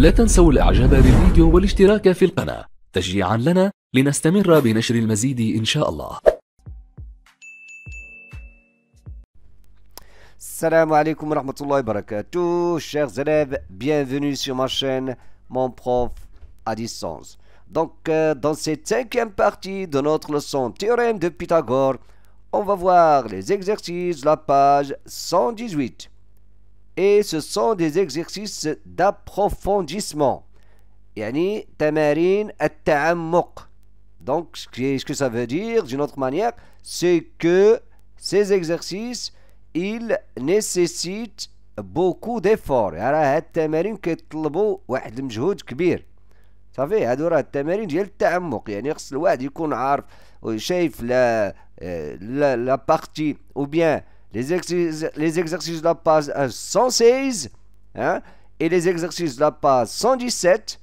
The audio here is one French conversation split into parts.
لا تنسوا الاعجاب بالفيديو والاشتراك في القناة تشجيعا لنا لنستمر بنشر المزيد إن شاء الله السلام عليكم ورحمة الله وبركاته chers élèves bienvenue sur ma chaîne mon prof à distance donc euh, dans cette cinquième partie de notre leçon théorème de Pythagore on va voir les exercices la page 118 et ce sont des exercices d'approfondissement. Yani tamarin at Donc ce que ça veut dire d'une autre manière, c'est que ces exercices ils nécessitent beaucoup d'efforts. Alors التمارين كيطلبوا واحد المجهود كبير. صافي راه التمارين ديال التعمق يعني خص الواحد يكون عارف وشايف لا la partie, ou bien les, exercices, de la page 116 hein, et les exercices de la page 117.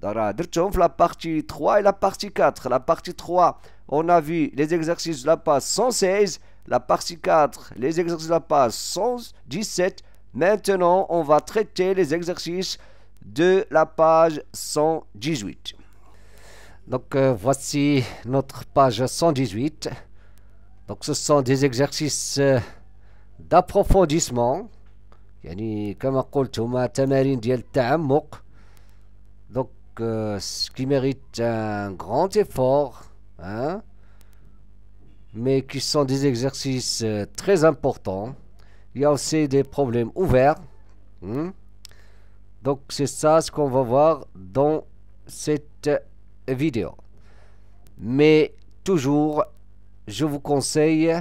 Dans la partie 3 et la partie 4. La partie 3, on a vu les exercices de la page 116, la partie 4, les exercices de la page 117. Maintenant, on va traiter les exercices de la page 118. Donc euh, voici notre page 118. Donc ce sont des exercices euh, d'approfondissement Donc, euh, ce qui mérite un grand effort hein, mais qui sont des exercices euh, très importants il y a aussi des problèmes ouverts hein. donc c'est ça ce qu'on va voir dans cette vidéo mais toujours je vous conseille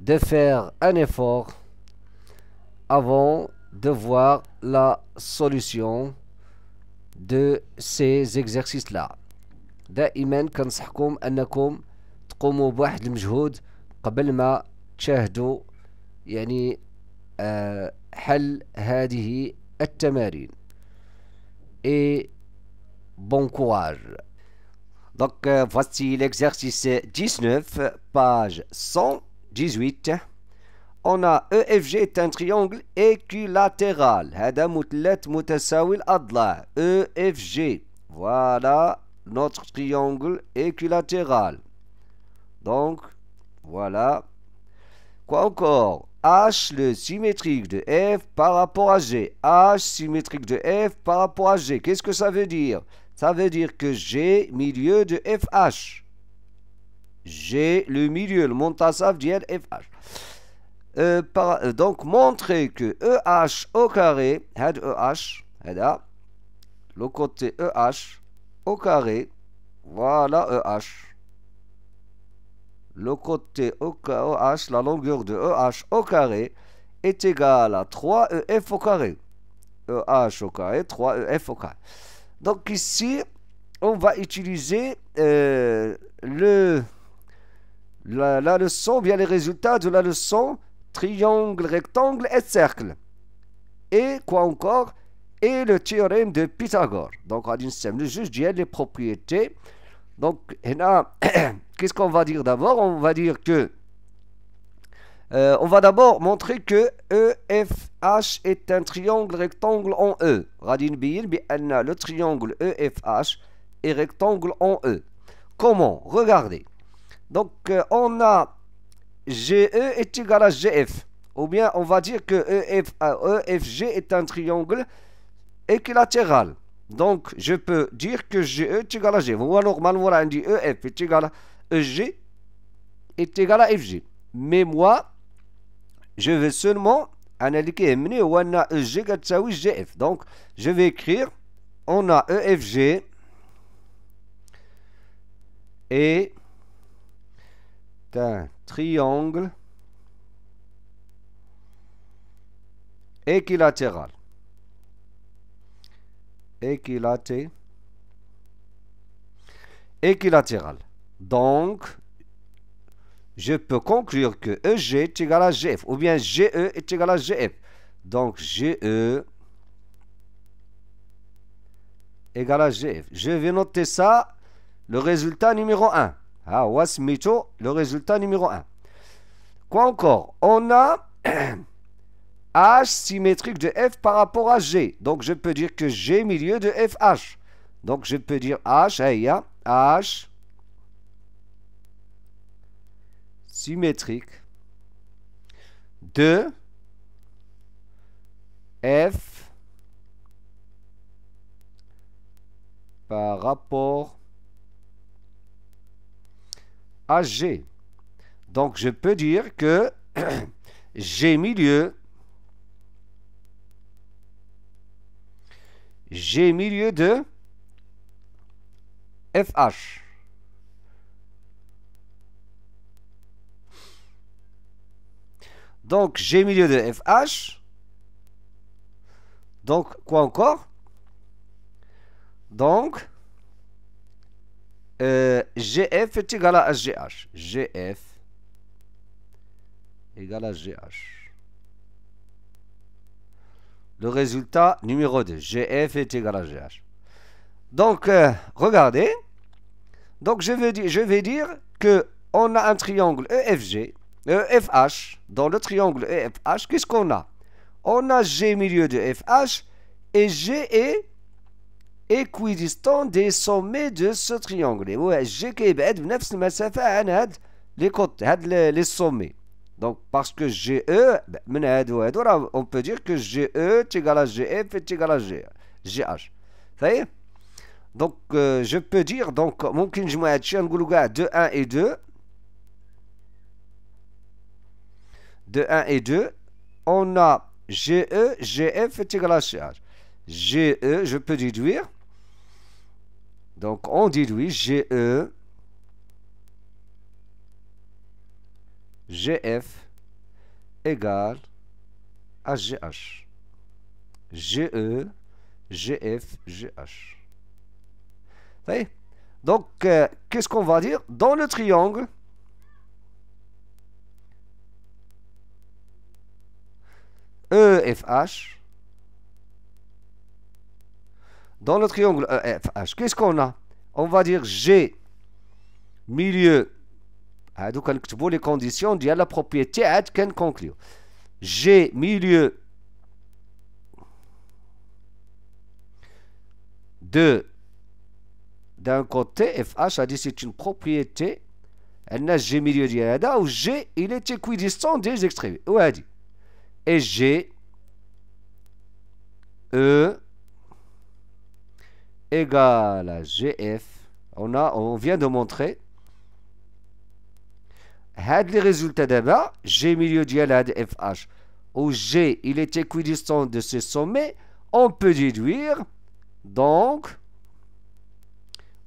de faire un effort avant de voir la solution de ces exercices-là. دائما كنصحكم تقوموا المجهود قبل ما يعني حل هذه التمارين et bon courage donc euh, voici l'exercice 19 page 100 18 on a EFG est un triangle équilatéral adla EFG voilà notre triangle équilatéral donc voilà quoi encore H le symétrique de F par rapport à G H symétrique de F par rapport à G qu'est-ce que ça veut dire ça veut dire que G milieu de FH j'ai le milieu, le montasaf d'IL FH. donc montrer que EH au carré, head EH, le côté EH au carré, voilà EH. Le côté EH, la longueur de EH au carré, est égal à 3EF au carré. EH au carré, 3EF au carré. Donc ici, on va utiliser euh, le... La, leçon via les résultats de la leçon triangle, rectangle et cercle. Et quoi encore Et le théorème de Pythagore. Donc, on a juste les propriétés. Donc, qu'est-ce qu'on va dire d'abord On va dire que. Euh, on va d'abord montrer que EFH est un triangle rectangle en E. Radin le triangle EFH est rectangle en E. Comment Regardez. Donc, euh, on a GE est égal à GF. Ou bien, on va dire que EFG euh, e est un triangle équilatéral. Donc, je peux dire que GE est égal à G. E, Ou alors on dit EF est égal à EG est égal à FG. Mais moi, je veux seulement analyser on a EG GF. Donc, je vais écrire, on a EFG et un triangle équilatéral. Équilaté. Équilatéral. Donc, je peux conclure que EG est égal à GF, ou bien GE est égal à GF. Donc, GE égal à GF. Je vais noter ça, le résultat numéro 1. Hawas ah, Mito, le résultat numéro 1. Quoi encore On a H symétrique de F par rapport à G. Donc je peux dire que G milieu de FH. Donc je peux dire H, hey, eh, H symétrique de F par rapport donc je peux dire que j'ai milieu J'ai milieu de FH. Donc j'ai milieu de FH. Donc quoi encore Donc euh, GF est égal à GH. GF égal à GH. Le résultat numéro 2. GF est égal à GH. Donc, euh, regardez. Donc, je vais, dire, je vais dire que on a un triangle EFG, EFH. Dans le triangle EFH, qu'est-ce qu'on a On a G milieu de FH et G équidistant des sommets de ce triangle et Donc, parce que GE, ben, on peut dire que GE est égal à GF est à GH. Ça y est Donc, euh, je peux dire, donc, mon de 1 et 2. De 1 et 2, on a GE, GF est à GH. GE, je peux déduire. Donc on déduit GE, GF égale à GH. GE, GF, GH. Voyez Donc, euh, qu'est-ce qu'on va dire Dans le triangle, EFH, dans le triangle FH, euh, qu'est-ce qu'on a On va dire G milieu. Ah, Donc, on les conditions a la propriété à qu'on hein, conclure. G milieu de d'un côté, FH a dit c'est une propriété. Elle n'a G milieu d'Yada où G il est équidistant des extrémités. Où a dit Et G E égale à GF. On, on vient de montrer. Had les résultats d'abord, G milieu dial had FH. Où G, il est équidistant de ce sommet, on peut déduire, donc,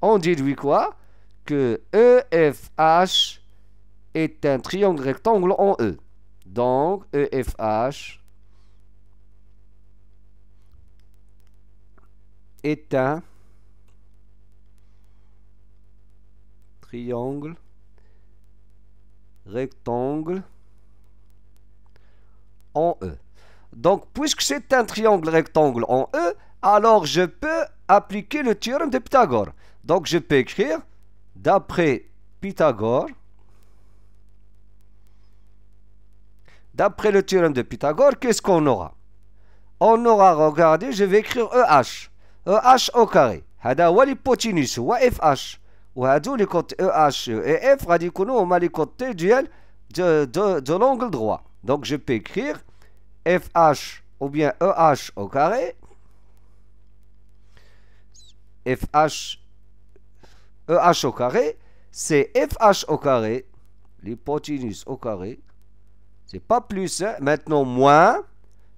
on déduit quoi Que EFH est un triangle rectangle en E. Donc, EFH est un triangle, rectangle, en E. Donc, puisque c'est un triangle rectangle en E, alors je peux appliquer le théorème de Pythagore. Donc, je peux écrire, d'après Pythagore, d'après le théorème de Pythagore, qu'est-ce qu'on aura On aura, regardez, je vais écrire EH. EH au carré. Hada wa l'hypoténuse, wa FH les côtés EH et F, on a les côtés du de, de, l'angle droit. Donc je peux écrire FH ou bien EH au carré. FH, EH au carré, c'est FH au carré, l'hypoténuse au carré. C'est pas plus, hein. maintenant moins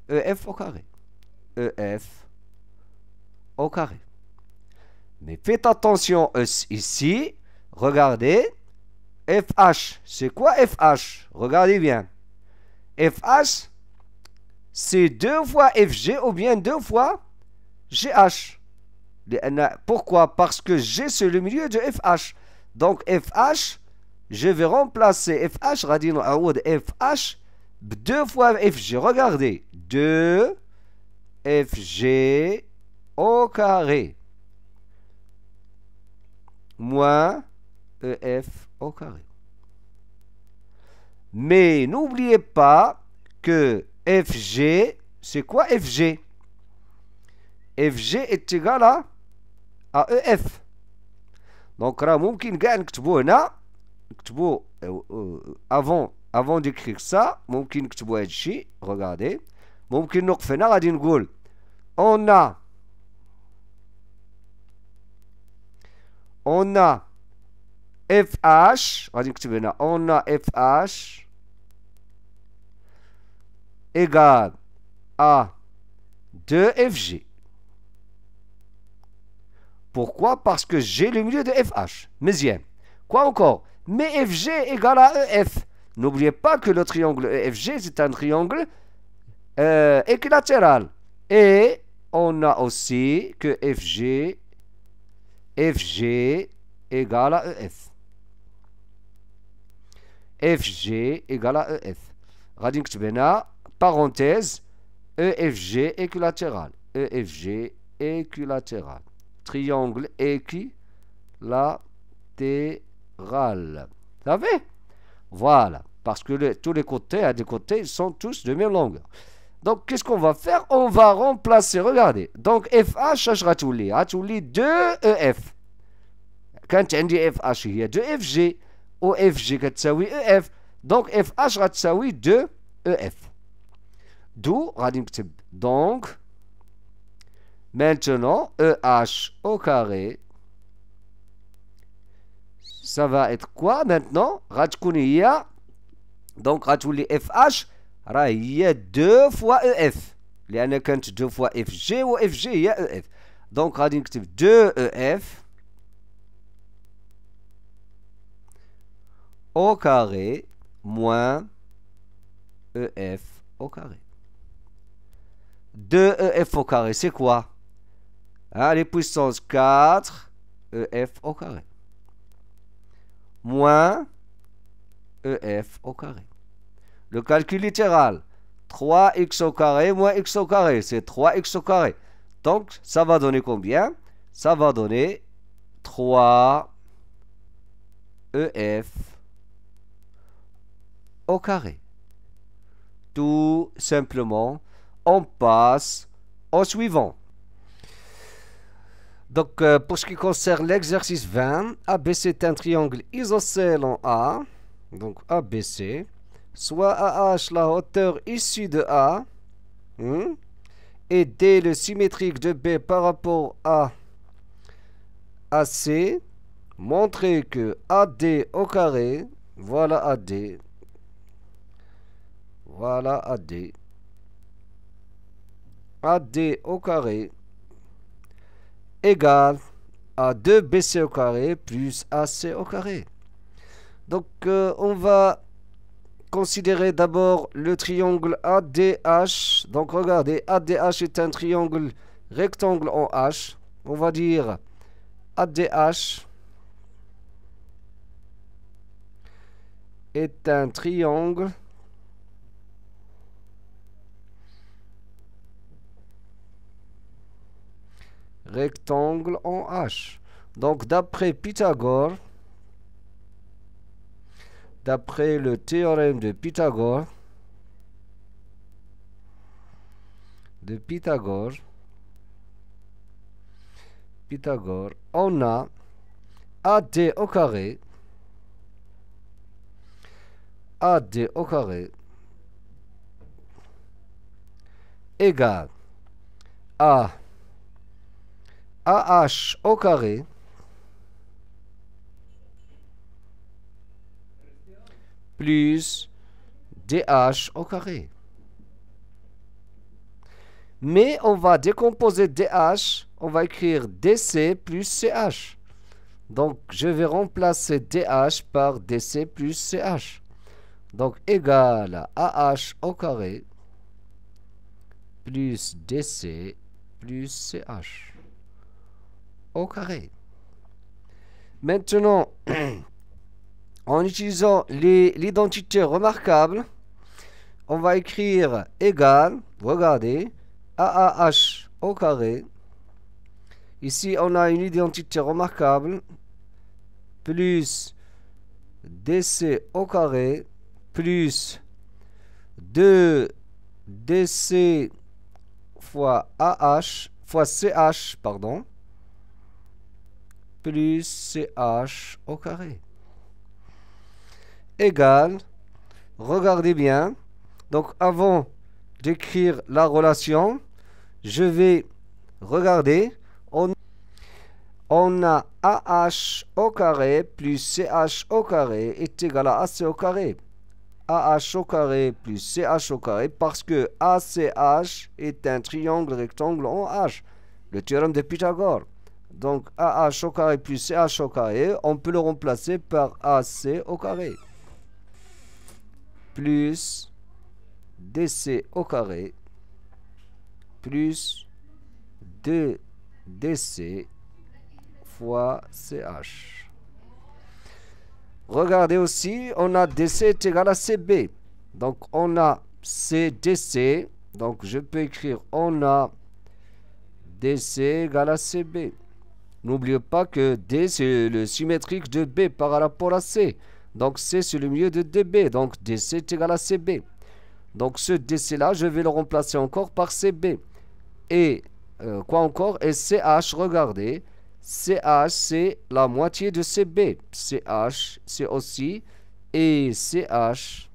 EF au carré. EF au carré. Mais faites attention ici. Regardez. FH. C'est quoi FH Regardez bien. FH, c'est deux fois FG ou bien deux fois GH. Pourquoi Parce que G, c'est le milieu de FH. Donc FH, je vais remplacer FH, radin aoud FH, deux fois FG. Regardez. 2 FG au carré moins EF au carré. Mais n'oubliez pas que FG, c'est quoi FG FG est égal à, EF. Donc là, on peut écrire avant avant d'écrire ça, peut écrire ici. regardez. on غادي on a on a FH, là, on a FH égale à 2FG. Pourquoi Parce que j'ai le milieu de FH. bien. Quoi encore Mais FG égale à EF. N'oubliez pas que le triangle EFG, c'est un triangle euh, équilatéral. Et on a aussi que FG FG égale à EF. FG égale à EF. Radin Ktbena, parenthèse, EFG équilatéral. EFG équilatéral. Triangle équilatéral. Vous savez Voilà. Parce que tous les côtés, à des côtés, ils sont tous de même longueur. Donc, qu'est-ce qu'on va faire On va remplacer, regardez. Donc, FH, ratouli. Ratouli 2EF. E كانت عندي FH a 2FG OFG, FG كتساوي EF. Donc, FH غتساوي 2EF. D'où غادي donc maintenant EH au carré ça va être quoi maintenant غتكون donc ratouli FH il y a 2 fois EF. Il y a 2 fois FG ou FG, il y a EF. Donc, radiative 2EF e au carré moins EF au carré. 2EF au carré, c'est quoi Les puissances 4EF e au carré. Moins EF au carré. Le calcul littéral. 3x au carré moins x au carré, c'est 3x au carré. Donc, ça va donner combien Ça va donner 3 EF au carré. Tout simplement, on passe au suivant. Donc, euh, pour ce qui concerne l'exercice 20, ABC est un triangle isocèle en A, donc ABC, soit AH la hauteur issue de A, hein, et D le symétrique de B par rapport à AC, montrer que AD au carré, voilà AD, voilà AD, AD au carré égale à 2BC au carré plus AC au carré. Donc euh, on va considérer d'abord le triangle ADH. Donc regardez, ADH est un triangle rectangle en H. On va dire ADH est un triangle rectangle en H. Donc d'après Pythagore, d'après le théorème de Pythagore, de Pythagore, Pythagore, on a AD au carré, AD au carré Égal à AH au carré plus dH au carré. Mais on va décomposer dH, on va écrire dc plus ch. Donc je vais remplacer dH par dc plus ch. Donc égal à AH au carré plus dc plus ch au carré. Maintenant, en utilisant l'identité remarquable, on va écrire égal, regardez, AAH au carré. Ici, on a une identité remarquable, plus DC au carré, plus 2 DC fois AH, fois CH, pardon, plus CH au carré. Égal, regardez bien, donc avant d'écrire la relation, je vais regarder, on, on a AH au carré plus CH au carré est égal à AC au carré. AH au carré plus CH au carré parce que ACH est un triangle rectangle en H, le théorème de Pythagore. Donc AH au carré plus CH au carré, on peut le remplacer par AC au carré plus dc au carré plus 2dc fois ch. Regardez aussi, on a dc est égal à cb. Donc on a cdc, donc je peux écrire on a dc égal à cb. N'oubliez pas que d c'est le symétrique de b par rapport à c. Donc c'est c'est le milieu de DB. Donc DC est égal à CB. Donc ce DC là, je vais le remplacer encore par CB. Et euh, quoi encore Et CH, regardez. CH, c'est la moitié de CB. CH, c'est aussi. Et CH,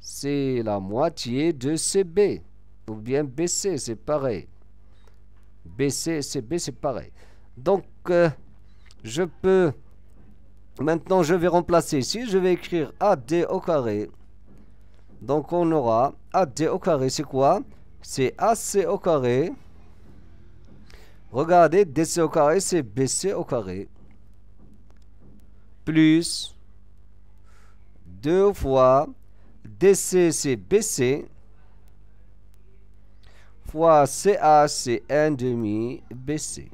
c'est la moitié de CB. Ou bien BC, c'est pareil. BC et CB, c'est pareil. Donc, euh, je peux Maintenant, je vais remplacer ici. Je vais écrire AD au carré. Donc, on aura AD au carré, c'est quoi C'est AC au carré. Regardez, DC au carré, c'est BC au carré. Plus 2 fois DC, c'est BC. Fois CA, c'est 1 demi BC.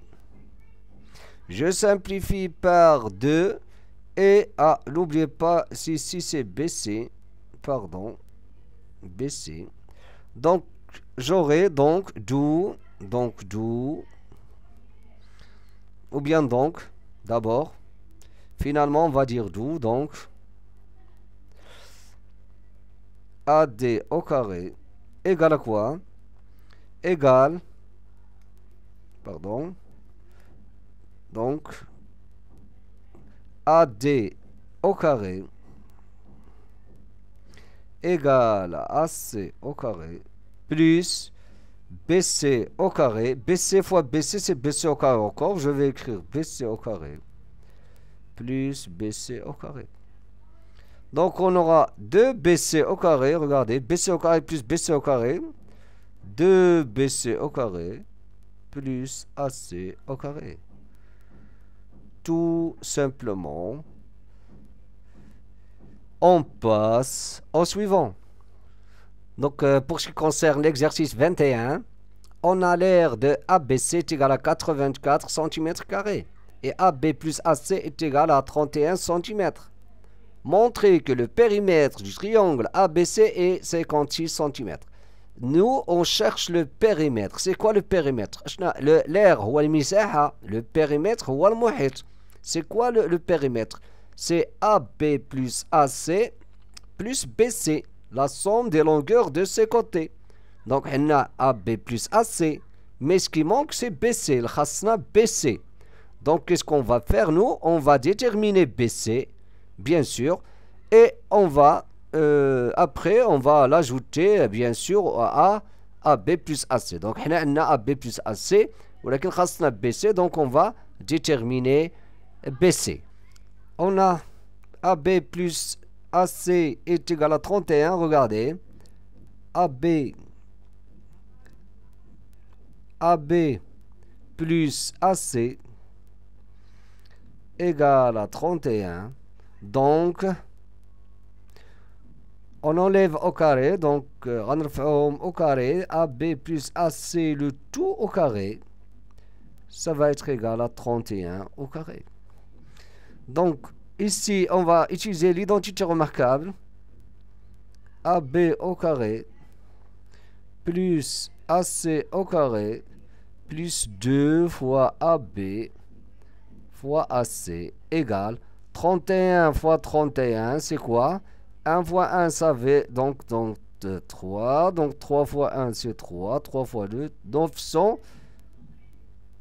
Je simplifie par 2. Et, à ah, n'oubliez pas, si, c'est baissé, pardon, baissé, donc, j'aurai donc dou donc dou ou bien donc, d'abord, finalement, on va dire d'où donc, AD au carré égale à quoi Égale, pardon, donc, AD au carré égale à AC au carré plus BC au carré. BC fois BC, c'est BC au carré encore. Je vais écrire BC au carré plus BC au carré. Donc on aura 2BC au carré. Regardez, BC au carré plus BC au carré. 2BC au carré plus AC au carré tout simplement, on passe au suivant. Donc, euh, pour ce qui concerne l'exercice 21, on a l'air de ABC est égal à 84 cm et AB plus AC est égal à 31 cm. Montrez que le périmètre du triangle ABC est 56 cm. Nous, on cherche le périmètre. C'est quoi le périmètre L'air, le périmètre, ou le c'est quoi le, périmètre C'est AB plus AC plus BC, la somme des longueurs de ces côtés. Donc, on a AB plus AC. Mais ce qui manque, c'est BC. Le khasna BC. Donc, qu'est-ce qu'on va faire, nous On va déterminer BC, bien sûr. Et on va, euh, après, on va l'ajouter, euh, bien sûr, à AB plus AC. Donc, on a AB plus AC. BC. Donc, on va déterminer on a AB plus AC est égal à 31, regardez. AB, AB plus AC égal à 31. Donc, on enlève au carré, donc euh, on au carré, AB plus AC, le tout au carré, ça va être égal à 31 au carré. Donc, ici, on va utiliser l'identité remarquable. AB au carré plus AC au carré plus 2 fois AB fois AC égale 31 fois 31, c'est quoi 1 fois 1, ça fait donc, donc 3. Donc 3 fois 1, c'est 3. 3 fois 2,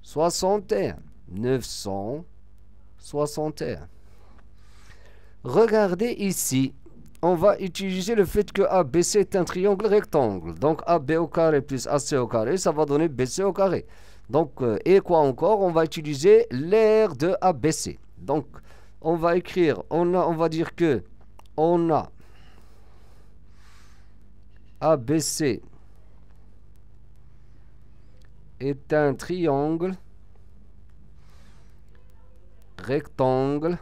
61 900 61. Regardez ici. On va utiliser le fait que ABC est un triangle rectangle. Donc AB au carré plus AC au carré, ça va donner BC au carré. Donc, euh, et quoi encore On va utiliser l'air de ABC. Donc, on va écrire, on, on va dire que on a ABC est un triangle rectangle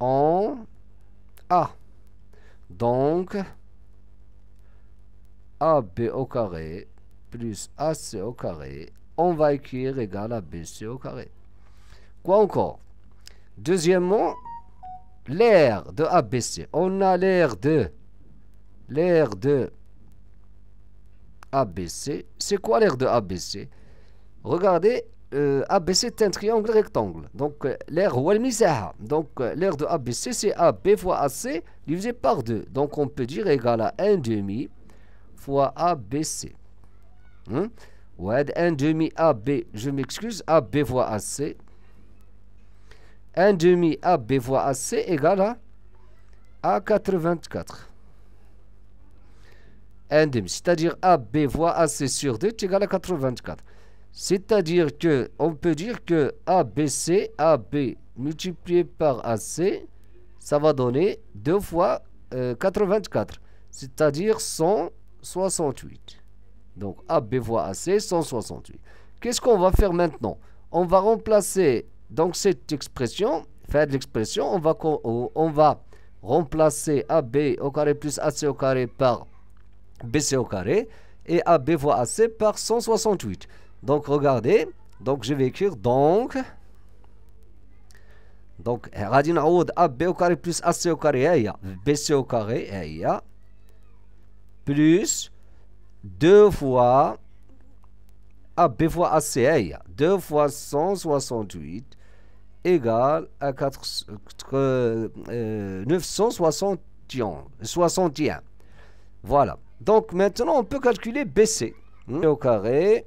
en A. Donc, AB au carré plus AC au carré, on va écrire égal à BC au carré. Quoi encore Deuxièmement, l'air de ABC. On a l'air de l'air de ABC. C'est quoi l'air de ABC Regardez, euh, ABC est un triangle rectangle. Donc euh, l'air Donc euh, l'air de ABC c'est AB fois AC divisé par 2. Donc on peut dire égal à 1 demi fois ABC. Hein? 1 demi AB, je m'excuse, AB fois AC. 1 demi AB fois AC égale à A84. 1 demi, c'est-à-dire AB fois AC sur 2 est égal à 84. C'est-à-dire que on peut dire que ABC, AB multiplié par AC, ça va donner 2 fois 84, euh, c'est-à-dire 168. Donc AB fois AC, 168. Qu'est-ce qu'on va faire maintenant On va remplacer donc cette expression, faire l'expression, on va, on va remplacer AB au carré plus AC au carré par BC au carré et AB fois AC par 168. Donc regardez, donc je vais écrire donc. Donc oud AB au carré plus AC au carré e, BC au carré e, plus deux fois AB fois AC e, deux 2 fois 168 égale à 4, 961. Euh, euh, voilà. Donc maintenant on peut calculer BC. Hein, hmm. au carré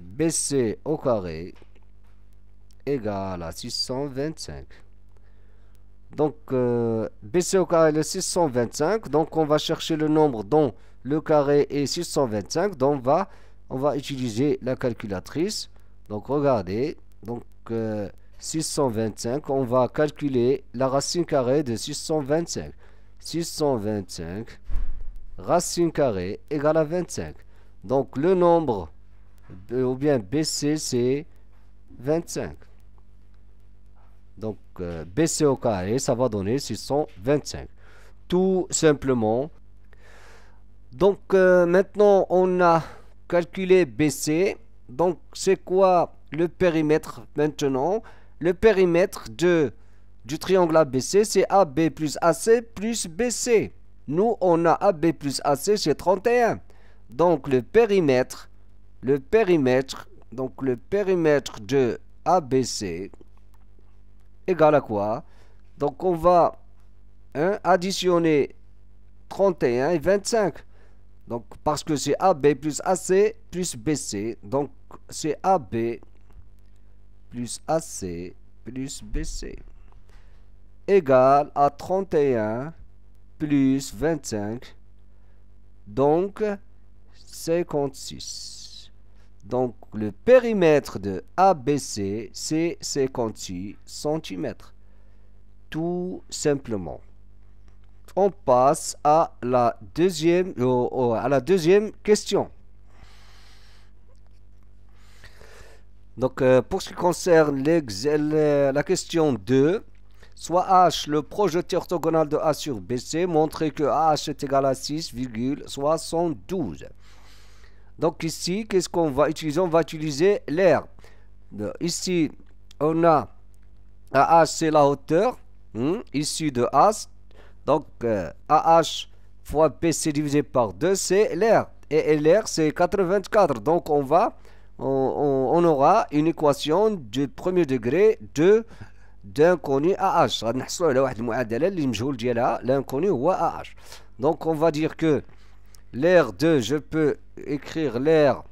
BC au carré égale à 625. Donc, euh, BC au carré est 625. Donc, on va chercher le nombre dont le carré est 625. Donc, on va, on va utiliser la calculatrice. Donc, regardez. Donc, 625. Euh, on va calculer la racine carrée de 625. 625 racine carrée égale à 25. Donc, le nombre ou bien BC c'est 25. Donc BC au carré, ça va donner 625. Tout simplement. Donc euh, maintenant on a calculé BC. Donc c'est quoi le périmètre maintenant Le périmètre de, du triangle ABC c'est AB plus AC plus BC. Nous on a AB plus AC c'est 31. Donc le périmètre le périmètre, donc le périmètre de ABC égale à quoi Donc on va additionner 31 et 25. Donc parce que c'est AB plus AC plus BC. Donc c'est AB plus AC plus BC égale à 31 plus 25. Donc 56. Donc le périmètre de ABC, c'est 56 cm. Tout simplement. On passe à la deuxième, euh, euh, à la question. Donc euh, pour ce qui concerne la question 2, soit H, le projeté orthogonal de A sur BC, montrer que H est égal à 6,72. Donc ici, qu'est-ce qu'on va utiliser On va utiliser l'air. Ici, on a AH, c'est la hauteur. ici hein, de As. Donc AH fois PC divisé par 2, c'est l'air. Et l'air, c'est 84. Donc on va, on, aura une équation du premier degré de d'inconnu AH. Donc on va dire que l'air de, je peux écrire l'air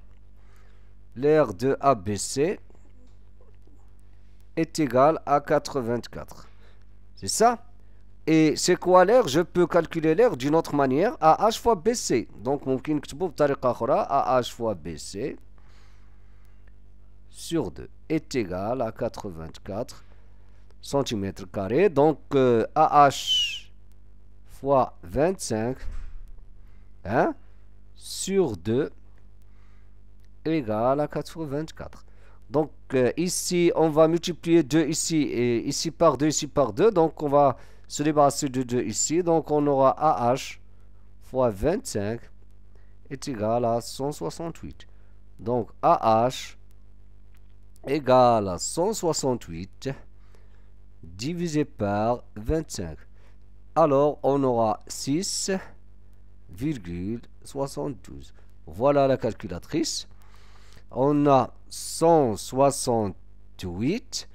l'air de ABC est égal à 84. C'est ça Et c'est quoi l'air Je peux calculer l'air d'une autre manière, AH fois BC. Donc, mon peut tarikahora AH fois BC sur 2 est égal à 84 cm. Donc, AH fois 25 1 hein, sur 2 égale à 24 Donc euh, ici, on va multiplier 2 ici et ici par 2, ici par 2. Donc on va se débarrasser de 2 ici. Donc on aura AH fois 25 est égal à 168. Donc AH égale à 168 divisé par 25. Alors on aura 6 72. Voilà la calculatrice. On a 168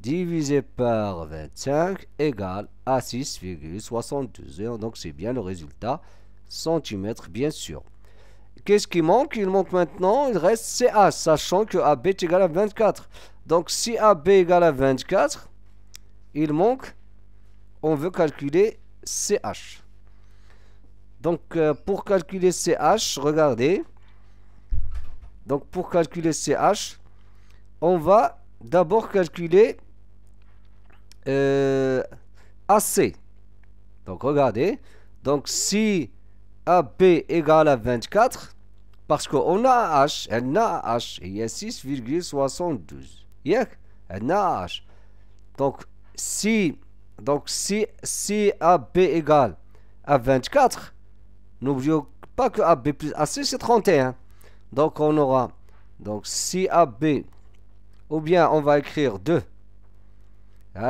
divisé par 25 égale à 6,72. Donc c'est bien le résultat centimètre, bien sûr. Qu'est-ce qui manque Il manque maintenant, il reste CH, sachant que AB est égal à 24. Donc si AB est égal à 24, il manque, on veut calculer CH. Donc, euh, pour calculer CH, regardez. Donc, pour calculer CH, on va d'abord calculer euh, AC. Donc, regardez. Donc, si AB égale à 24, parce qu'on a H, elle n'a H, il y a 6,72. Elle a H. Donc, si, donc si, si AB égale à 24, N'oublions pas que AB plus AC c'est 31. Donc on aura donc si AB ou bien on va écrire 2.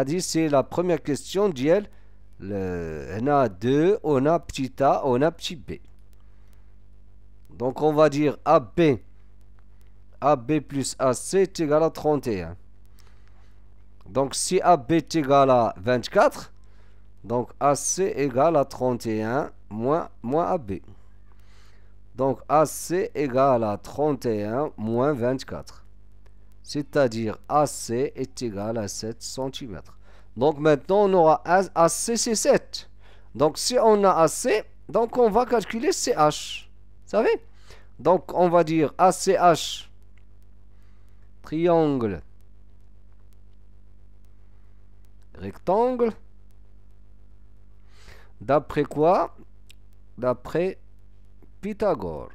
dit c'est la première question d'IL. On a 2, on a petit a, on a petit b. Donc on va dire AB. AB plus AC est égal à 31. Donc si AB est égal à 24, donc AC égale à 31 moins, AB. Donc AC égale à 31 moins 24. C'est-à-dire AC est égal à 7 cm. Donc maintenant on aura AC 7. Donc si on a AC, donc on va calculer CH. Vous savez Donc on va dire ACH triangle rectangle D'après quoi D'après Pythagore.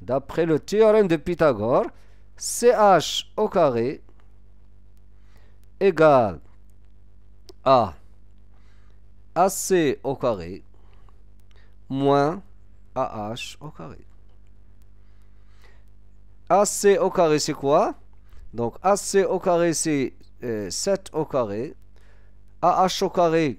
D'après le théorème de Pythagore, CH au carré égale à AC au carré moins AH au carré. AC au carré, c'est quoi Donc AC au carré, c'est 7 euh, au carré. AH au carré,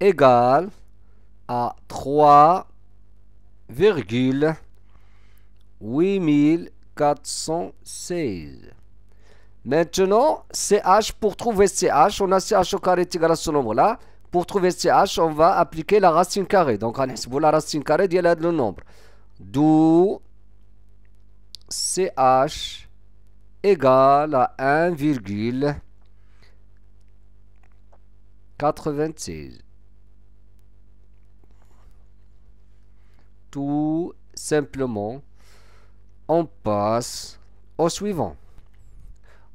égal à 3,8416. Maintenant, CH, pour trouver CH, on a CH au carré égal à ce nombre-là. Pour trouver CH, on va appliquer la racine carrée. Donc, pour la racine carrée, il y a le nombre. D'où CH égal à 1,96. tout simplement, on passe au suivant.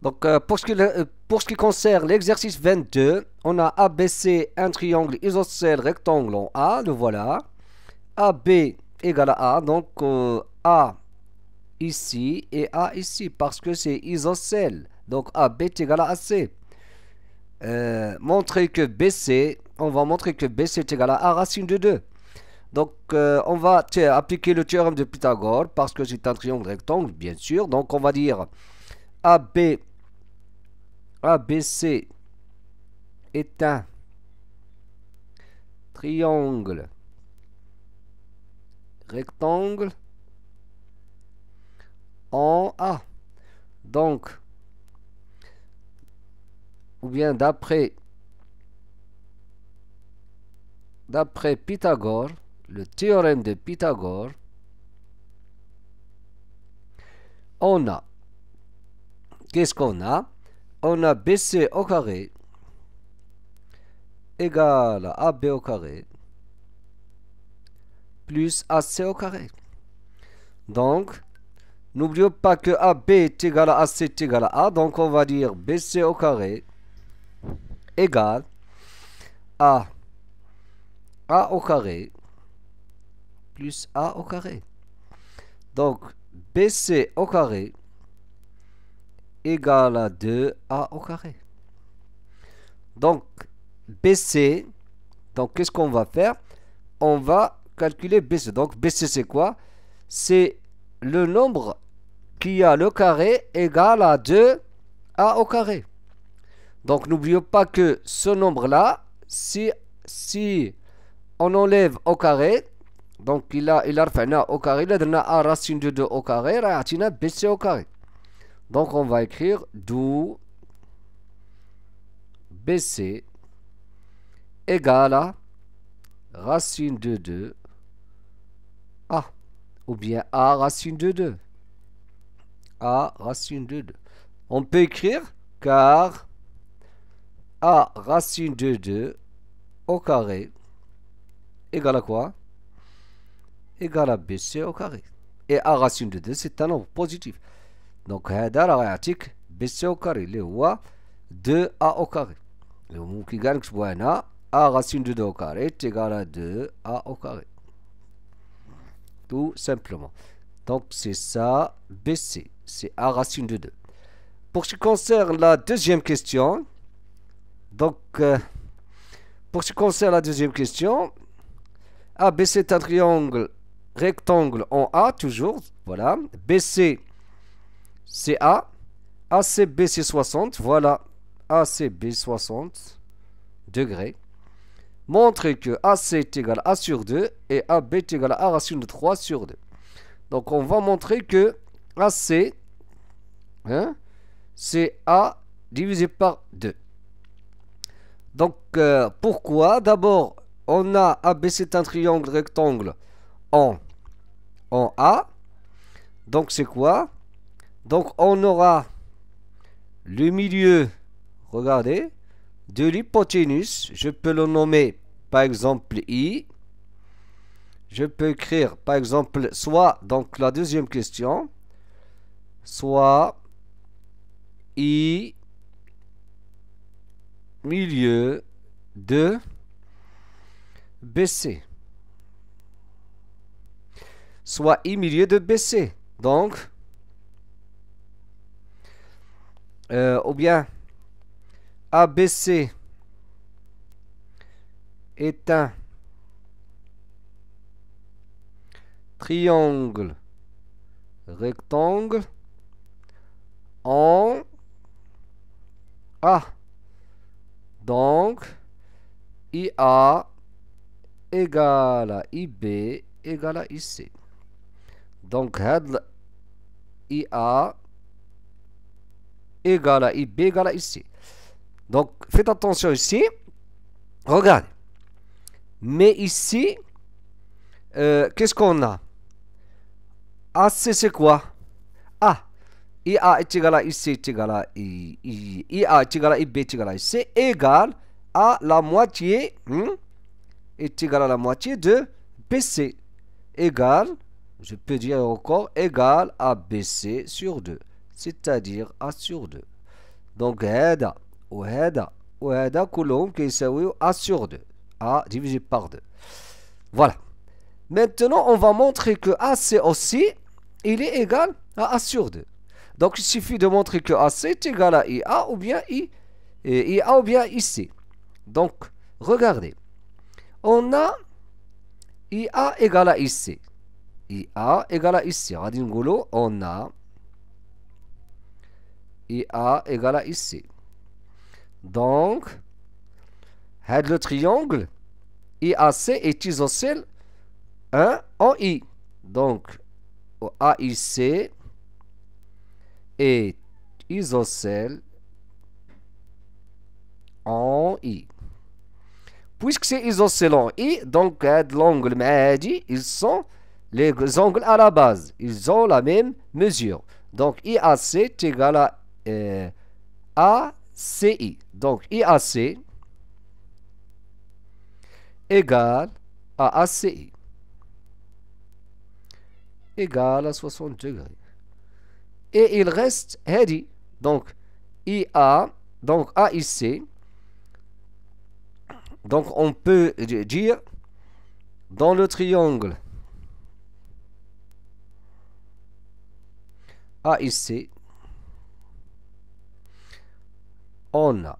Donc, euh, pour, ce qui, euh, pour, ce qui, concerne l'exercice 22, on a ABC, un triangle isocèle rectangle en A, le voilà. AB égale à A, donc euh, A ici et A ici, parce que c'est isocèle. Donc, AB est égal à AC. montrer que BC, on va montrer que BC est égal à A racine de 2. Donc, euh, on va appliquer le théorème de Pythagore parce que c'est un triangle rectangle, bien sûr. Donc, on va dire AB, ABC est un triangle rectangle en A. Donc, ou bien d'après d'après Pythagore, le théorème de Pythagore, on a, qu'est-ce qu'on a On a BC au carré égale à AB au carré plus AC au carré. Donc, n'oublions pas que AB est égal à AC est égal à A, donc on va dire BC au carré égale à A au carré plus a au carré. Donc, bc au carré égale à 2a au carré. Donc, bc, donc qu'est-ce qu'on va faire On va calculer bc. Donc, bc c'est quoi C'est le nombre qui a le carré égal à 2a au carré. Donc, n'oublions pas que ce nombre-là, si, si on enlève au carré, donc, il a refait A au carré. Il a donné A racine de 2 au carré. Il a dit ah, BC au carré. Donc, on va écrire Do BC égale à racine de 2 A. Ou bien A racine de 2. A racine de 2. On peut écrire car A racine de 2 au carré égale à quoi égale à BC au carré et A racine de 2 c'est un nombre positif donc dans la BC au carré Les roi 2A au carré qui كاع نكتبوها A racine de 2 au carré est égal à 2A au carré tout simplement donc c'est ça BC c'est A racine de 2 pour ce qui concerne la deuxième question donc euh, pour ce qui concerne la deuxième question ABC est un triangle rectangle en A, toujours, voilà, BC, CA, BC, 60, voilà, AC, B, 60 degrés. Montrer que AC est égal à A sur 2 et AB est égal à A racine de 3 sur 2. Donc on va montrer que AC, hein, c'est A divisé par 2. Donc euh, pourquoi D'abord, on a ABC est un triangle rectangle en a. Donc c'est quoi Donc on aura le milieu, regardez, de l'hypoténuse. Je peux le nommer par exemple I. Je peux écrire par exemple soit, donc la deuxième question, soit I milieu de BC soit i de BC. Donc, euh, ou bien ABC est un triangle rectangle en A. Donc, IA égale à IB égale à IC. Donc Had IA égale à IB égale à ici. Donc faites attention ici. Regarde Mais ici, euh, qu'est-ce qu'on a AC c'est quoi A. IA est égal à ici, est égal à I, IA est égal à IB est égal à ici, Égale à la moitié, Égale hmm, est égal à la moitié de BC, égale je peux dire encore égal à BC sur 2, c'est-à-dire A sur 2. Donc, ou qui qui qui est A sur 2, A divisé par 2. Voilà. Maintenant, on va montrer que AC aussi, il est égal à A sur 2. Donc, il suffit de montrer que AC est égal à IA ou bien I, IA ou bien IC. Donc, regardez. On a IA égal à IC. I A égale à ici. Radingolo, on a et A égale à ici. Donc, le triangle IAC est isocèle 1 en I. Donc, AIC est isocèle en I. Puisque c'est isocèle en I, donc l'angle médie ils sont les angles à la base, ils ont la même mesure. Donc IAC est égal à ACI. Donc IAC égal à ACI égale à 60 euh, degrés. Et il reste Hedi. Donc IA, donc AIC. Donc on peut dire dans le triangle AIC, ici, on a.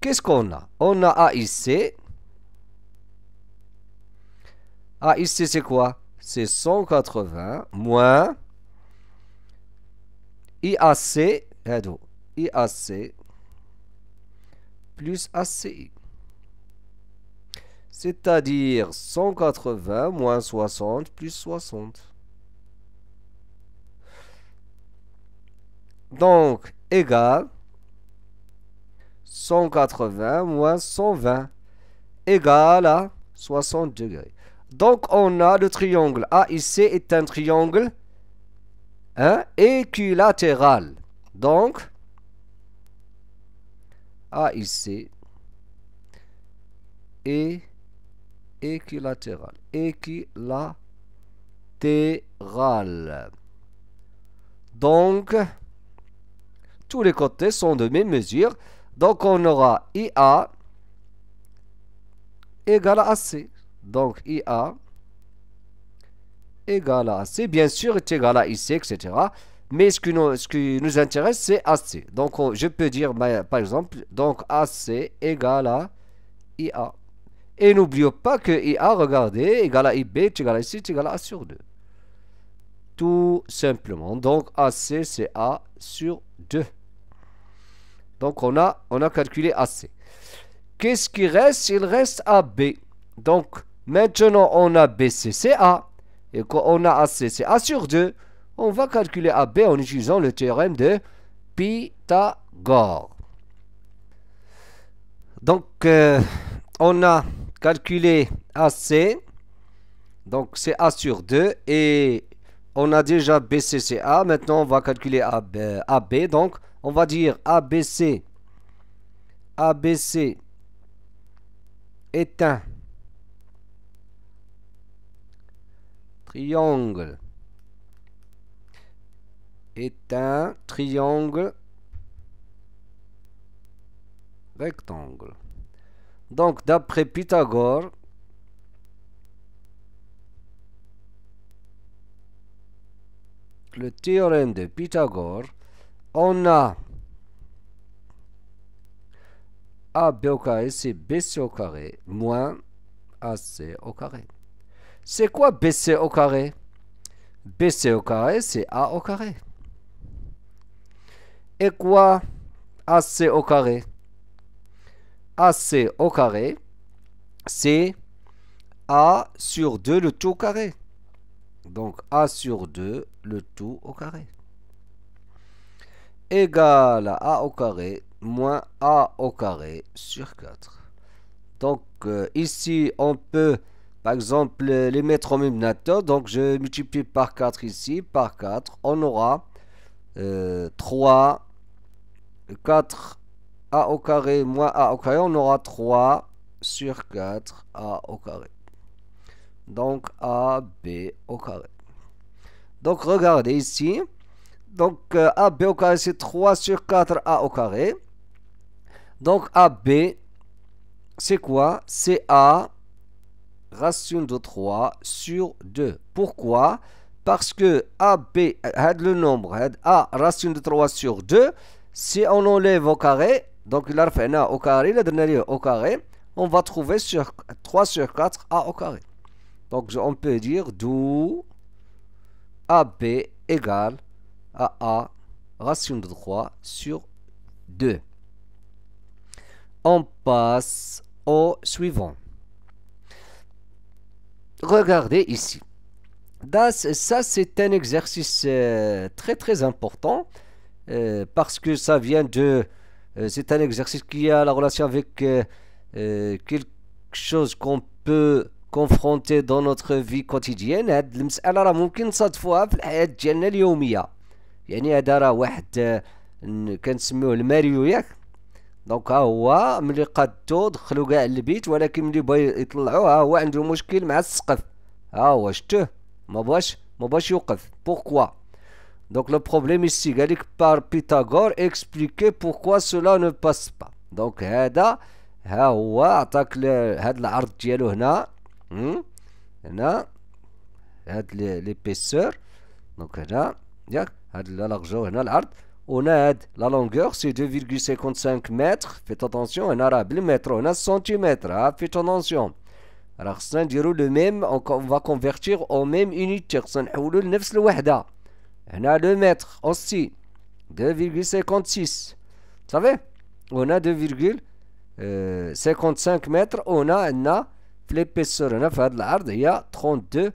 Qu'est-ce qu'on a On a AIC. AIC, c'est quoi C'est 180 moins IAC. pardon, IAC plus ACI. C'est-à-dire 180 moins 60 plus 60. Donc, égal 180 moins 120 égale à 60 degrés. Donc, on a le triangle AIC est un triangle hein, équilatéral. Donc, AIC est équilatéral. Équilatéral. Donc, tous les côtés sont de même mesure. Donc on aura IA égale à AC. Donc IA égale à AC, bien sûr, est égal à IC, etc. Mais ce qui nous, intéresse, c'est AC. Donc je peux dire, bah, par exemple, donc AC égale à IA. Et n'oublions pas que IA, regardez, égale à IB, est égal à IC, est égal à A sur 2. Tout simplement. Donc AC, c'est A sur 2. Donc on a, on a calculé AC. Qu'est-ce qui reste Il reste AB. Donc maintenant on a A. Et quand on a AC, c'est A sur 2. On va calculer AB en utilisant le théorème de Pythagore. Donc euh, on a calculé AC. Donc c'est A sur 2 et on a déjà A. Maintenant on va calculer AB. AB donc on va dire ABC, ABC un triangle, un triangle, rectangle. Donc d'après Pythagore, le théorème de Pythagore, on a AB au carré, c'est BC au carré, moins AC au carré. C'est quoi BC au carré BC au carré, c'est A au carré. Et quoi AC au carré AC au carré, c'est A sur 2 le tout au carré. Donc A sur 2 le tout au carré égale à a au carré moins a au carré sur 4. Donc euh, ici, on peut par exemple les mettre au nature. Donc je multiplie par 4 ici, par 4. On aura 3, euh, 4 a au carré moins a au carré. On aura 3 sur 4 a au carré. Donc a, b au carré. Donc regardez ici donc euh, AB au carré c'est 3 sur 4A au carré. Donc AB c'est quoi C'est A racine de 3 sur 2. Pourquoi Parce que AB, le nombre, A racine de 3 sur 2, si on enlève au carré, donc A au carré, la dernière au carré, on va trouver sur 3 sur 4 A au carré. Donc on peut dire d'où AB égale a, ration de 3 sur 2. On passe au suivant. Regardez ici. Ça, c'est un exercice euh, très très important euh, parce que ça vient de... Euh, c'est un exercice qui a la relation avec quelque chose qu'on peut confronter dans notre vie quotidienne. يعني هذا راه واحد آه، كنسميوه الماريو ياك دونك ها هو ملي قادتو دخلو كاع البيت ولكن ملي بغا يطلعو ها هو عنده مشكل مع السقف ها هو شتوه ما بغاش ما بغاش يوقف بوركوا دونك لو بروبليم ايسي قالك بار بيتاغور اكسبليكي بوركوا سولا نو باس با دونك هذا ها هو عطاك هاد العرض ديالو هنا هنا هاد لي بيسور دونك هنا La largeur On a la longueur, c'est 2,55 mètres. Faites attention, on a le mètre, on a centimètres. Hein, faites attention. On va convertir en même unité. On a le mètre aussi, 2,56. savez, on a 2,55 euh, mètres. On a l'épaisseur de il y a 32 mètres.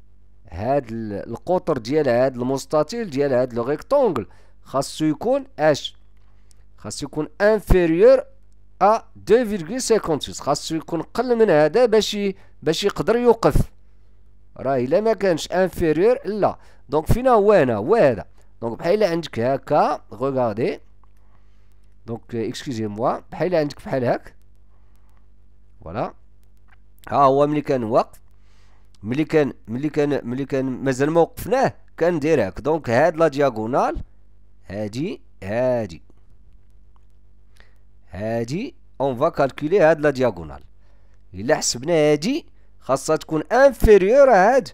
هاد القطر ديال هاد المستطيل ديال هاد لو ريكتونغل خاصو يكون اش خاصو يكون انفيريور ا 2.56 خاصو يكون قل من هذا باش باش يقدر يوقف راه الا ما كانش انفيريور لا دونك فينا هو هنا هو هذا دونك بحال عندك هكا غوغاردي دونك اكسكوزي موا بحال عندك بحال هاك فوالا ها هو ملي كان واقف ملي كان ملي كان ملي كان مازال ما وقفناه كندير هاك دونك هاد لا دياغونال هادي هادي هادي اون فا كالكولي هاد لا دياغونال الا حسبنا هادي خاصها تكون انفيريور هاد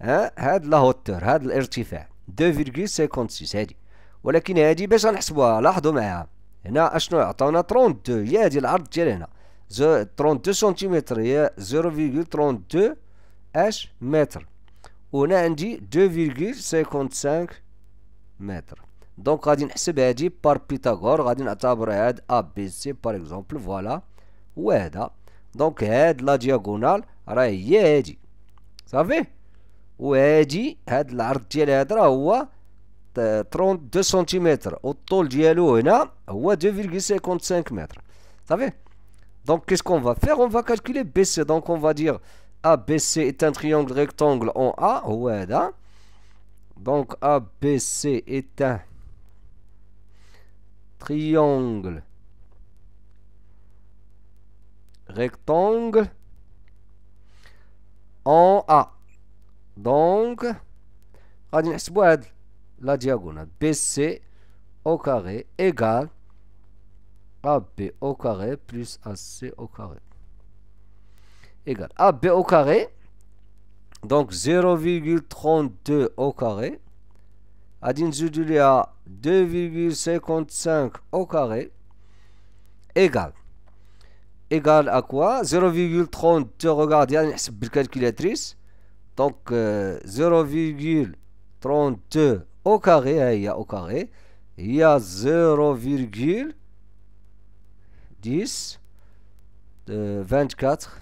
ها هاد لا هوتور هاد الارتفاع 2.56 هادي ولكن هادي باش غنحسبوها لاحظوا معاها هنا اشنو عطاونا 32 هي هادي العرض ديال هنا 32 سنتيمتر هي 0.32 H mètres. On a dit 2,55 mètres. Donc, غادي نحسب هادي par Pythagore, غادي نعتبر هاد ABC par exemple, voilà, وهذا. Donc, de la diagonale راه هي هادي. صافي؟ وهادي هاد العرض ديال هاد راه هو 32 cm cm والطول ديالو هنا هو 2,55 Ça صافي؟ Donc, qu'est-ce qu'on va faire On va calculer BC. Donc, on va dire ABC est un triangle rectangle en A. Ouais, Donc ABC est un triangle rectangle en A. Donc, la diagonale BC au carré égale AB au carré plus AC au carré égale à b au carré. Donc 0,32 au carré. du à 2,55 au carré. Égale. Égale à quoi 0,32, regardez, yannis calculatrice. Donc 0,32 euh, au carré, hein, il y a au carré. Il y a 0,10 de 24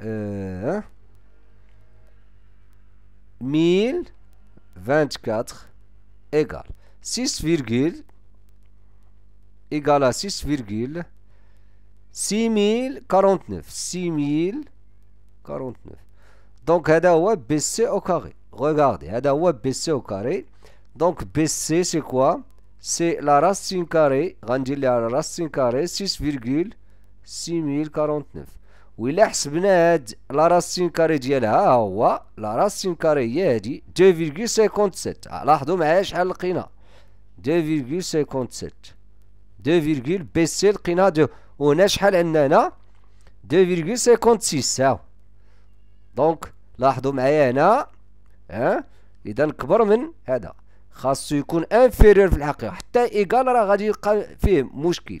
1024 euh, hein? égale 6, virgule, égale à 6, virgule, 6049 6049 donc هذا هو BC au carré regardez هذا هو BC au carré donc BC c'est quoi c'est la racine carrée 6 la racine carrée 6049. وإلا حسبنا هاد لا راسين كاري ديالها ها هو لا راسين كاري هي هادي 2.57 آه، لاحظوا معايا شحال لقينا 2.57 2, بي سي لقينا دو وهنا شحال عندنا هنا 2.56 هاو دونك لاحظوا معايا هنا ها اذا كبر من هذا خاصو يكون انفيرير في الحقيقه حتى ايكال راه غادي يلقى فيه مشكل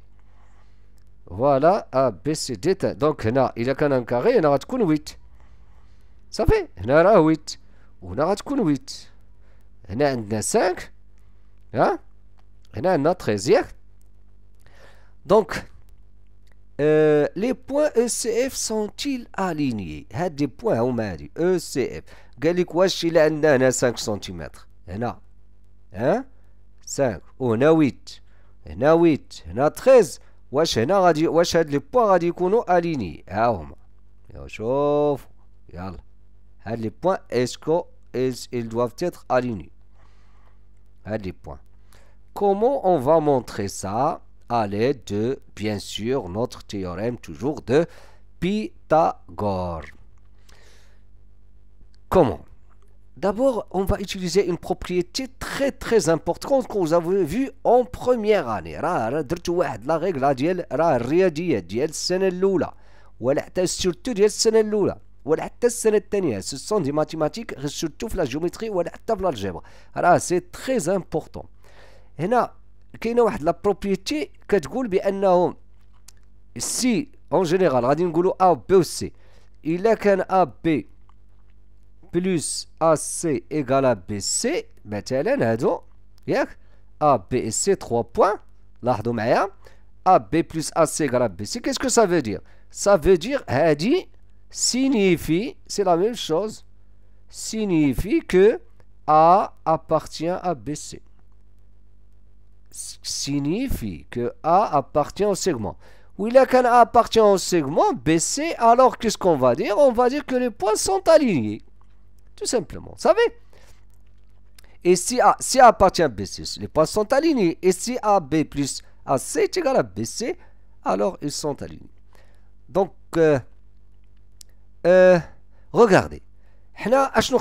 Voilà, A, B, C, D, Donc, là, il y a qu'un carré, il y aura 8. Ça fait, Il y a 8. On y 8. a عندنا 5. Hein? en a 13. Donc, euh, les points ECF sont-ils alignés Il y a des points hein, on m'a dit. ECF Il y واش الا عندنا a 5 a هنا Il 5 a 8 Il 8 a 13 hein? واش les points واش هاد لي بوا غادي يكونوا اليني ils, doivent être alignés هاد لي points comment on va montrer ça à l'aide de bien sûr notre théorème toujours de Pythagore comment D'abord, on va utiliser une propriété très très importante qu'on vous avez vu en première année. La règle surtout Ce sont des mathématiques, surtout la géométrie ou l'algèbre. C'est très important. Et là, la propriété que si en général, A, B ou C, il a qu'un A, B, plus AC égale à BC, مثلا هادو A, AB et C trois points. لاحظوا A, AB plus AC égale à BC, qu'est-ce que ça veut dire Ça veut dire dit, signifie, c'est la même chose, signifie que A appartient à BC. Signifie que A appartient au segment. Oui, là qu'un A appartient au segment BC, alors qu'est-ce qu'on va dire On va dire que les points sont alignés simplement. Vous savez Et si A, si appartient à b les points sont alignés. Et si AB plus AC est égal à BC, alors ils sont alignés. Donc, euh, euh, regardez. Nous, اشنو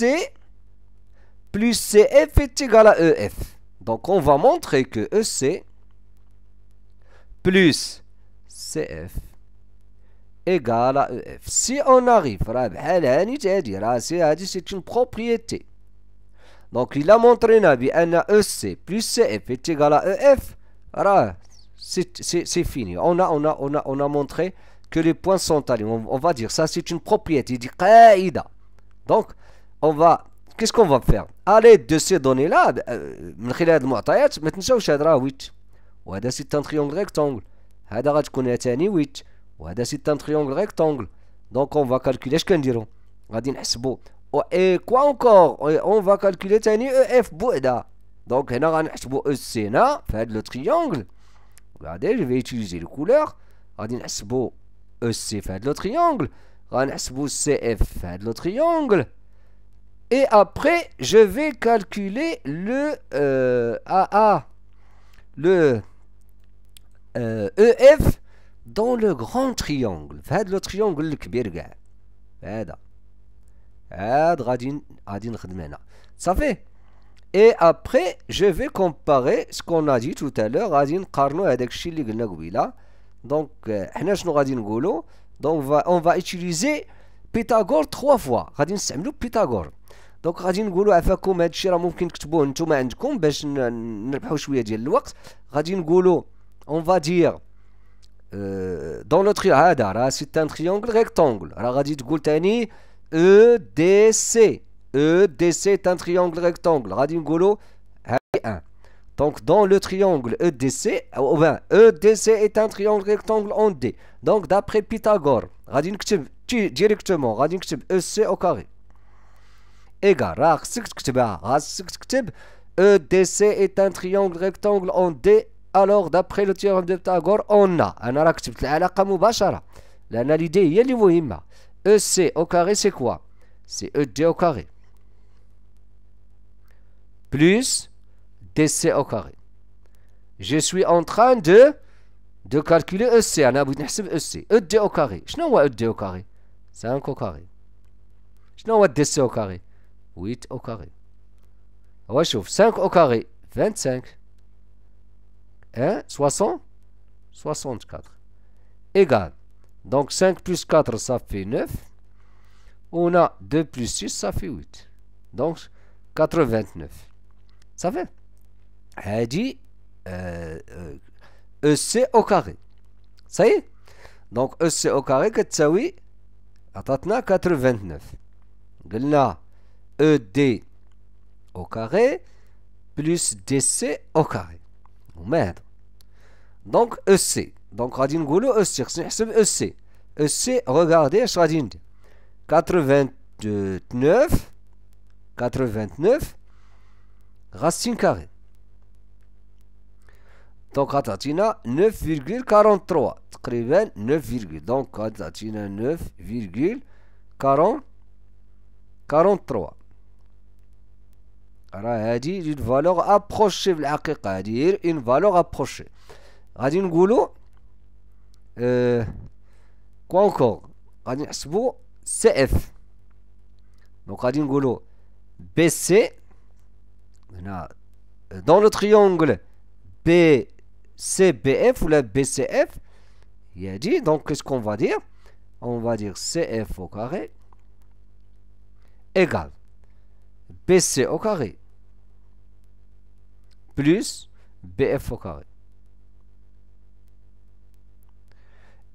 e, plus CF est égal à EF. Donc on va montrer que EC plus CF égale à EF. Si on arrive, c'est une propriété. Donc il a montré que EC plus CF est égal à EF. C'est fini. On a, on, a, on, a, on a montré que les points sont allés On, va dire ça, c'est une propriété il dit Donc, on va qu'est-ce qu'on va faire À l'aide de ces données-là, euh, maintenant خلال هاد المعطيات 8 c'est un triangle rectangle C'est هذا 8 Ouais, c'est un triangle rectangle. Donc on va calculer. Je quand dire. Et quoi encore? On va calculer EF. E Donc on e, a un le triangle. Regardez, je vais utiliser les couleur. Radin Hbo. EC e, fait le triangle. On va CF fait le triangle. Et après, je vais calculer le euh, A. Le EF. Euh, dans le grand triangle. Fait le triangle le Fait. Fait. Radin, radmena. Ça fait. Et après, je vais comparer ce qu'on a dit tout à l'heure. Radin, carno, avec chili, Donc, euh, golo. Donc, on va utiliser Pythagore trois fois. Radin, c'est le Pythagore. دونك غادي on va euh, dans le triangle, ah, c'est un triangle rectangle. Alors, E, D, C. E, D, C est un triangle rectangle. Donc, dans le triangle E, D, euh, oh, ben, E, D, est un triangle rectangle en D. Donc, d'après Pythagore, directement, E, C au carré. Égare, ah, E, D, est un triangle rectangle en D alors d'après le théorème de Pythagore on a un راه كتبت العلاقه مباشره لان l'idée هي li mouhima. EC au carré c'est quoi c'est ED au carré plus dc au carré je suis en train de de calculer EC انا بغيت نحسب EC ED au carré n'en vois ED au carré 5 au carré n'en vois DC au carré 8 au carré va شوف 5 au carré 25 60 64. égale Donc 5 plus 4, ça fait 9. On a 2 plus 6, ça fait 8. Donc 89. Ça fait. Elle dit EC euh, euh, e, au carré. Ça y est Donc EC au carré, que oui. عطاتنا 89. قلنا ED au carré plus DC au carré. on met donc, EC. Donc, غادي نقولوا EC. EC. EC, regardez 89 89 racine carré Donc, radatina 9,43 9, donc radatina 9,43 راه une valeur approchée une valeur approchée Adin Goulot, quoi encore? CF. Donc Adin Goulot, BC. Dans le triangle BCBF, ou la BCF, il y a dit, donc qu'est-ce qu'on va dire? On va dire CF au carré égal BC au carré plus BF au carré.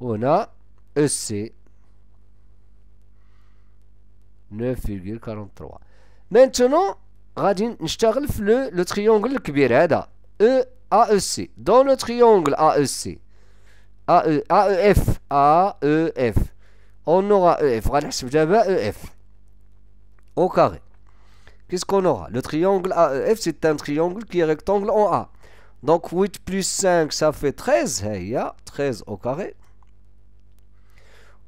on a EC 9,43 maintenant on va le triangle triangle qui E A e, C dans le triangle AEC. C e, e, on aura EF F au carré qu'est-ce qu'on aura le triangle AEF, c'est un triangle qui est rectangle en A donc 8 plus 5 ça fait 13 13 au carré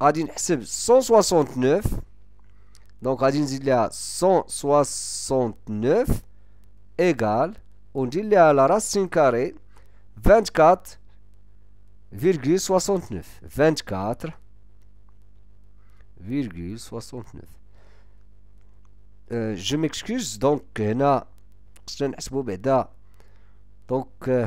169 donc radine il y 169 égal on dit il la racine carrée 24,69 24,69 euh, je m'excuse donc euh, na nesbo beta donc euh,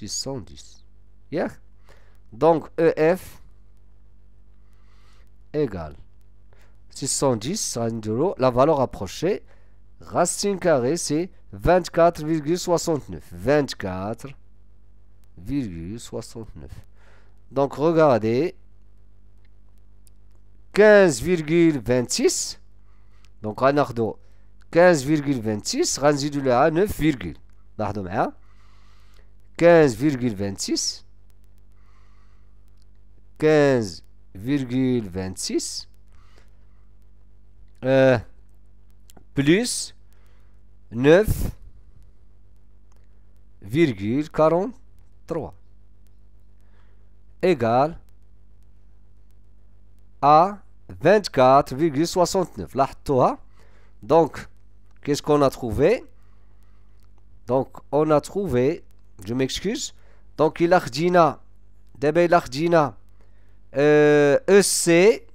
610. Yeah. Donc EF égale 610 la valeur approchée. Racine carrée, c'est 24,69. 24,69. Donc regardez. 15,26. Donc, on 15,26. du à 9, quinze virgule 15,26 euh, plus neuf virgule quarante trois égal à 24,69 là donc qu'est-ce qu'on a trouvé donc on a trouvé je m'excuse. Donc, il a Debe euh, EC,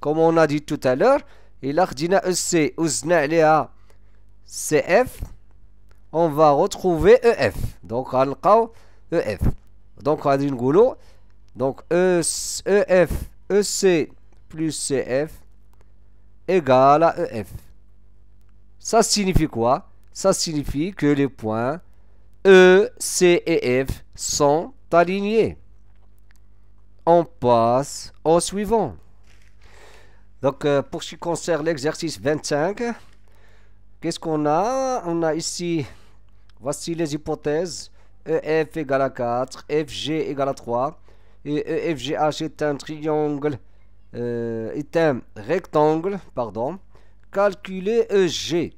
comme on a dit tout à l'heure, il a EC, Ouzna CF, on va retrouver EF. Donc, on EF. E Donc, on a Donc, EF, e EC plus CF égale à EF. Ça signifie quoi Ça signifie que les points E, C et F sont alignés. On passe au suivant. Donc, euh, pour ce qui concerne l'exercice 25, qu'est-ce qu'on a On a ici, voici les hypothèses. EF égale à 4, FG égale à 3, et EFGH est un triangle, euh, est un rectangle, pardon. Calculer EG.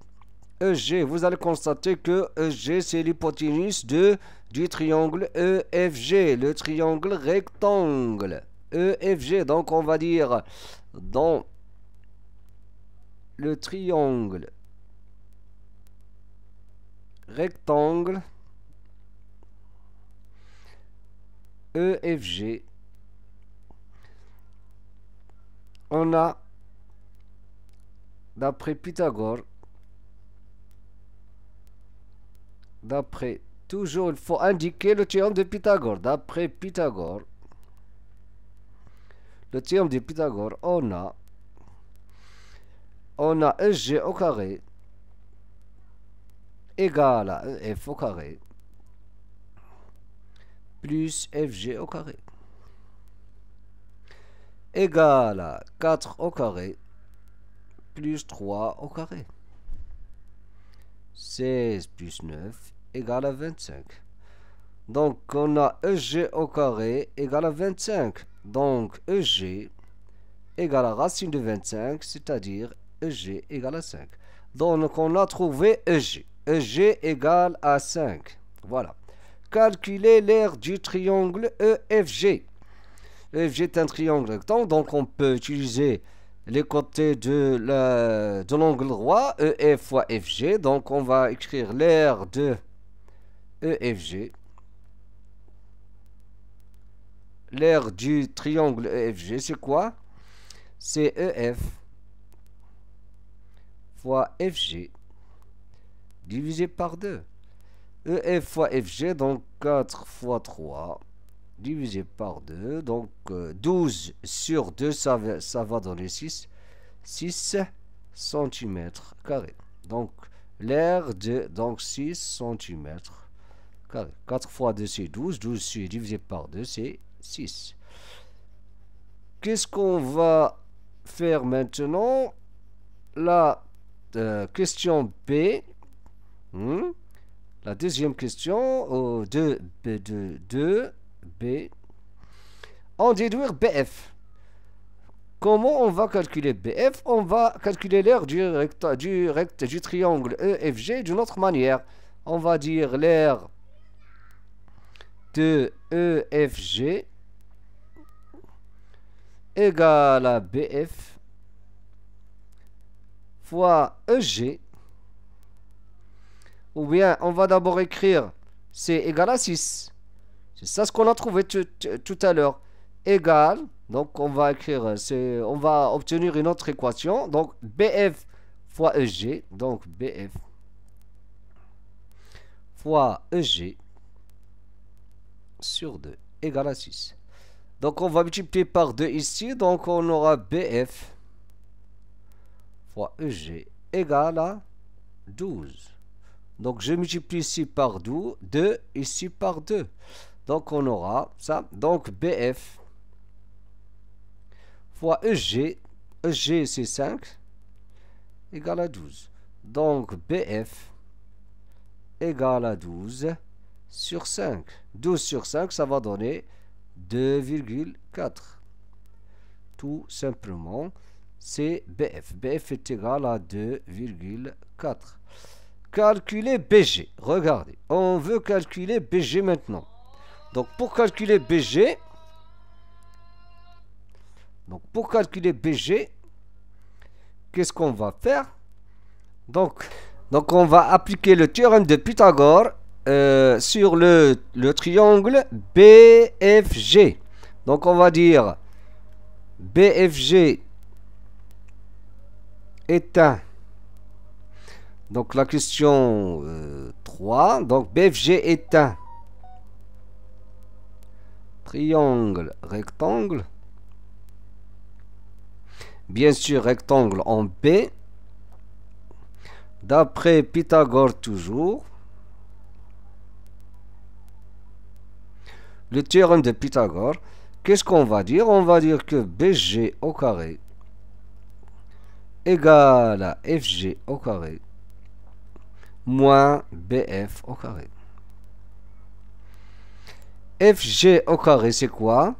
EG. Vous allez constater que EG, c'est l'hypoténuse de, du triangle EFG, le triangle rectangle. EFG, donc on va dire dans le triangle rectangle EFG, on a, d'après Pythagore, D'après, toujours il faut indiquer le théorème de Pythagore. D'après Pythagore, le théorème de Pythagore, on a on a EG au carré égal à EF au carré plus FG au carré égal à 4 au carré plus 3 au carré. 16 plus 9 égale à 25. Donc on a EG au carré égale à 25. Donc EG égale à racine de 25, c'est-à-dire EG égale à 5. Donc on a trouvé EG. EG égale à 5. Voilà. Calculer l'aire du triangle EFG. EFG est un triangle rectangle, donc on peut utiliser les côtés de l'angle droit, EF fois FG. Donc on va écrire l'aire de EFG. L'aire du triangle EFG, c'est quoi C'est EF fois FG divisé par 2. EF fois FG, donc 4 fois 3 divisé par 2. Donc 12 euh, sur 2, ça va, donner 6. 6 cm Donc l'air de donc 6 cm 4 fois 2, c'est 12. 12, c'est divisé par 2, c'est 6. Qu'est-ce qu'on va faire maintenant La euh, question B. Hmm? La deuxième question, 2, B, 2, 2, B. En déduire BF. Comment on va calculer BF On va calculer l'air du, du triangle EFG d'une autre manière. On va dire l'air de EFG égale à BF fois EG. Ou bien, on va d'abord écrire c'est égal à 6. C'est ça ce qu'on a trouvé tout, à l'heure. Égal, donc on va écrire, on va obtenir une autre équation. Donc BF fois EG, donc BF fois EG sur 2 égale à 6. Donc on va multiplier par 2 ici, donc on aura BF fois EG égale à 12. Donc je multiplie ici par 12, 2, ici par 2. Donc on aura ça. Donc BF fois EG, EG c'est 5, égale à 12. Donc BF égale à 12 sur 5. 12 sur 5, ça va donner 2,4. Tout simplement, c'est BF. BF est égal à 2,4. Calculer BG. Regardez, on veut calculer BG maintenant. Donc pour calculer BG, donc pour calculer BG, qu'est-ce qu'on va faire donc, donc on va appliquer le théorème de Pythagore euh, sur le, triangle BFG. Donc on va dire BFG est Donc la question 3. Euh, Donc BFG est triangle rectangle. Bien sûr rectangle en B. D'après Pythagore toujours. le théorème de Pythagore, qu'est-ce qu'on va dire On va dire que BG au carré égale à FG au carré moins BF au carré. FG au carré, c'est quoi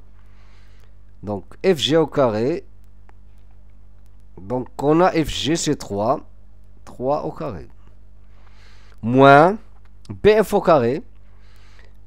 Donc, FG au carré. Donc, on a FG, c'est 3. 3 au carré. Moins BF au carré.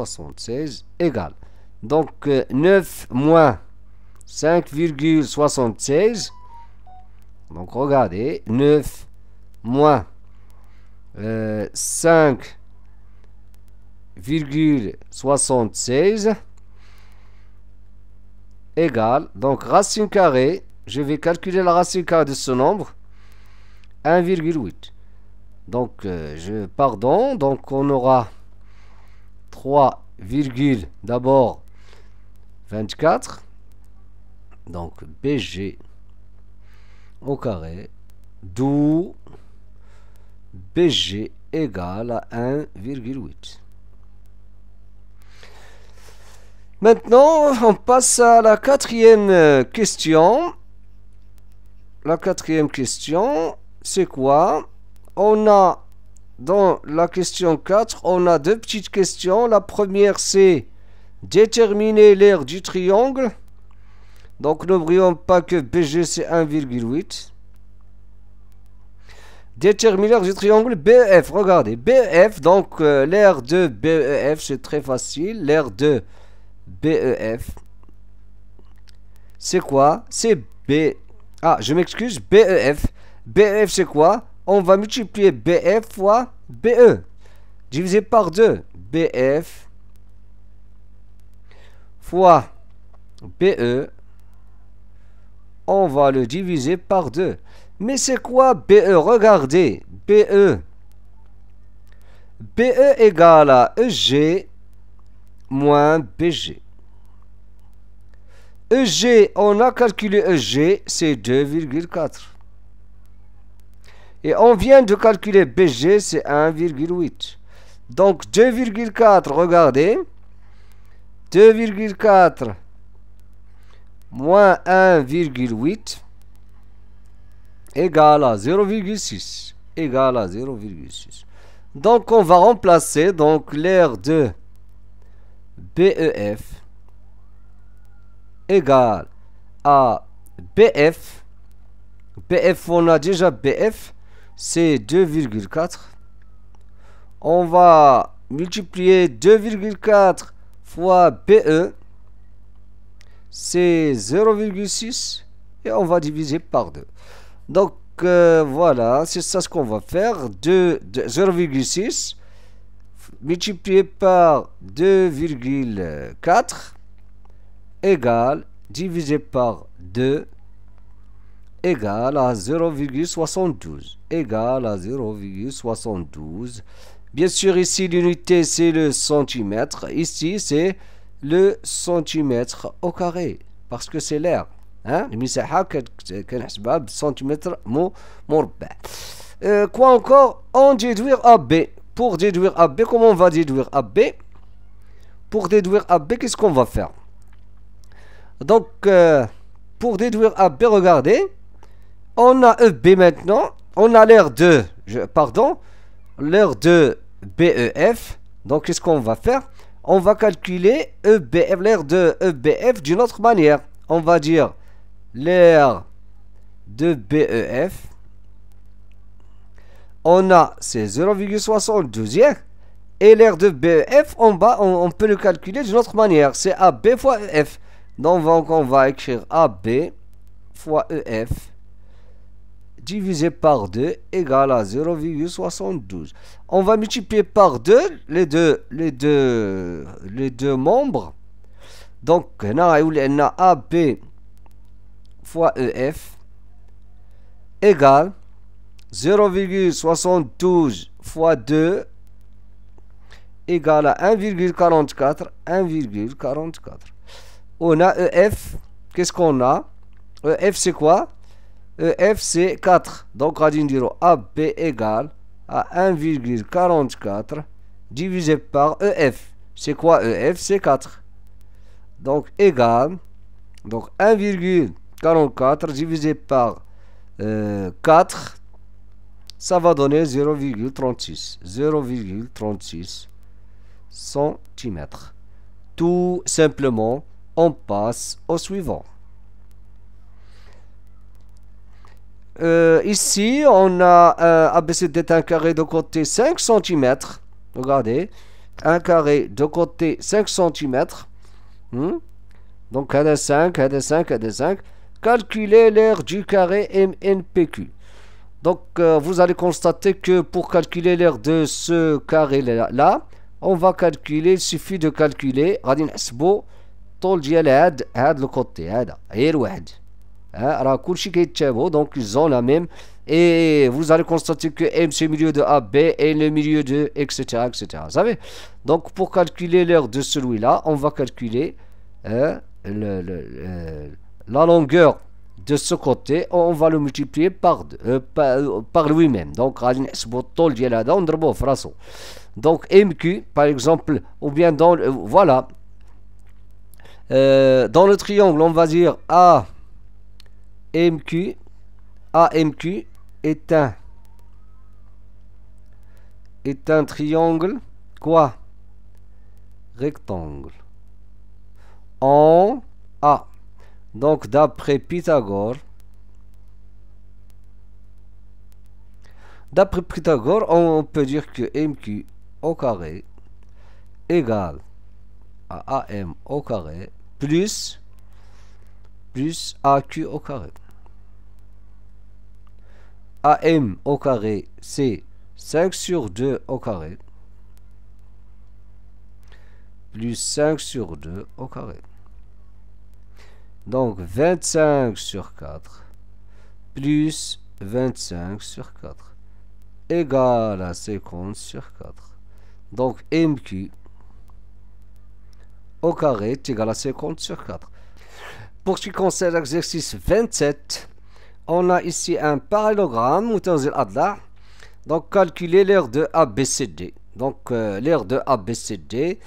76 égale. Donc 9 euh, moins 5,76. Donc regardez, 9 moins 5,76 euh, égale. Donc racine carrée, je vais calculer la racine carrée de ce nombre. 1,8. Donc euh, je pardon, donc on aura 3, d'abord 24. Donc BG au carré, d'où BG égale à 1,8. Maintenant, on passe à la quatrième question. La quatrième question, c'est quoi On a dans la question 4, on a deux petites questions. La première, c'est déterminer l'aire du triangle. Donc, n'oublions pas que BG, c'est 1,8. Déterminer l'aire du triangle BEF. Regardez, BEF, donc euh, l'air l'aire de BEF, c'est très facile. L'aire de BEF, c'est quoi C'est B... Ah, je m'excuse, BEF. BEF, c'est quoi on va multiplier BF fois BE, divisé par 2, BF fois BE, on va le diviser par 2. Mais c'est quoi BE Regardez, BE. BE égale à EG moins BG. EG, on a calculé EG, c'est 2,4. Et on vient de calculer BG, c'est 1,8. Donc 2,4, regardez. 2,4 moins 1,8 égale à 0,6. Égale à 0,6. Donc on va remplacer donc l'air de BEF égale à BF. BF, on a déjà BF c'est 2,4. On va multiplier 2,4 fois BE. c'est 0,6 et on va diviser par 2. Donc euh, voilà, c'est ça ce qu'on va faire. 0,6 multiplié par 2,4 égale divisé par 2 égale à 0,72 égale à 0,72 bien sûr ici l'unité c'est le centimètre ici c'est le centimètre au carré parce que c'est l'air hein centimètre euh, quoi encore on déduire AB pour déduire AB comment on va déduire AB pour déduire AB qu'est-ce qu'on va faire donc euh, pour déduire AB regardez on a EB maintenant. On a l'air de... pardon. L'air de BEF. Donc, qu'est-ce qu'on va faire On va calculer EBF, l'air de EBF d'une autre manière. On va dire l'air de BEF. On a c'est 0,72e. Et l'air de BEF, en bas, on, on peut le calculer d'une autre manière. C'est AB fois EF. Donc, on va écrire AB fois EF divisé par 2 égale à 0,72. On va multiplier par 2 les deux, les deux, les deux membres. Donc, on a AB e fois EF égale 0,72 fois 2 égale à 1,44. 1,44. On a EF. Qu'est-ce qu'on a EF, c'est quoi EF c'est 4. Donc radine du AB égale à 1,44 divisé par EF. C'est quoi EF C'est 4. Donc égale donc 1,44 divisé par 4 euh, ça va donner 0,36 0,36 cm. Tout simplement, on passe au suivant. Euh, ici, on a euh, ABCD un carré de côté 5 cm. Regardez. Un carré de côté 5 cm. Hmm. Donc, un 5, un 5, un 5. Calculez l'aire du carré MNPQ. Donc, euh, vous allez constater que pour calculer l'aire de ce carré-là, on va calculer, il suffit de calculer. Radin le côté. Hein, donc ils ont la même. Et vous allez constater que M c'est le milieu de A, et le milieu de etc. etc. Vous savez Donc pour calculer l'heure de celui-là, on va calculer hein, la longueur de ce côté, on va le multiplier par, euh, euh, par, lui-même. Donc, donc MQ, par exemple, ou bien dans... voilà. Euh, dans le triangle, on va dire A... MQ, AMQ est un, est un triangle quoi Rectangle. En A. Donc d'après Pythagore, d'après Pythagore, on peut dire que MQ au carré égale à AM au carré plus plus AQ au carré. AM au carré, c'est 5 sur 2 au carré plus 5 sur 2 au carré. Donc 25 sur 4 plus 25 sur 4 égale à 50 sur 4. Donc MQ au carré est égal à 50 sur 4. Pour ce qui concerne l'exercice 27, on a ici un parallélogramme, donc calculer l'aire de ABCD. Donc euh, l'aire de ABCD,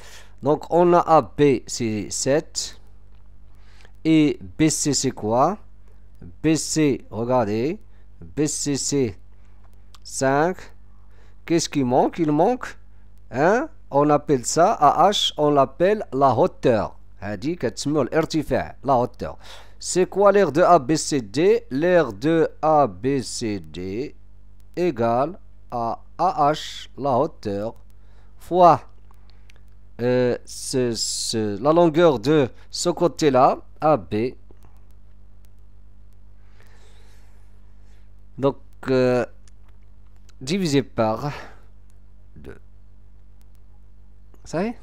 donc on a AB 7 et BC c'est quoi BC, regardez, BC c'est 5. Qu'est-ce qui manque Il manque, hein On appelle ça AH, on l'appelle la hauteur. La hauteur. C'est quoi l'aire de ABCD L'aire de ABCD égale à AH, la hauteur, fois euh, la longueur de ce côté-là, AB. Donc, euh, divisé par 2. Ça y est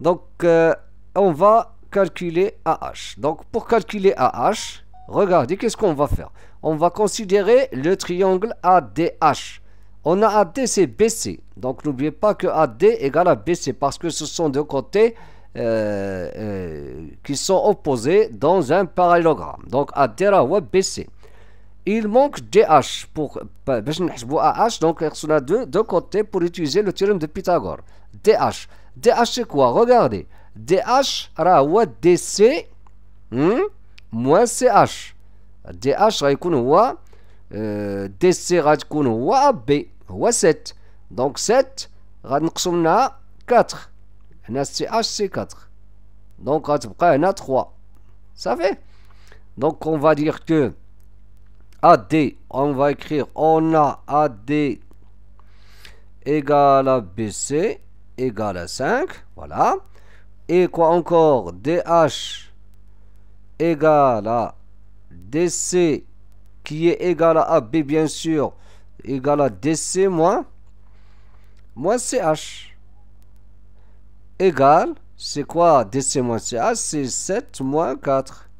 Donc, euh, on va calculer AH. Donc pour calculer AH, regardez qu'est-ce qu'on va faire. On va considérer le triangle ADH. On a AD, c'est BC. Donc n'oubliez pas que AD égale à BC parce que ce sont deux côtés euh, euh, qui sont opposés dans un parallélogramme. Donc AD ou BC. Il manque DH pour AH, donc on a deux, deux côtés pour utiliser le théorème de Pythagore. DH. DH c'est quoi Regardez. DH راه هو DC موان CH DH غيكون هو غتكون هو هو 7 donc 7 غنقصوا منها 4 هنا on 4 donc غتبقى هنا 3 صافي دونك اون va que كو AD, on va écrire, on a AD égale à BC égale à 5, voilà. Et quoi encore DH égale à DC qui est égal à AB bien sûr égal à DC moins moins CH égal c'est quoi DC moins CH c'est 7 moins 4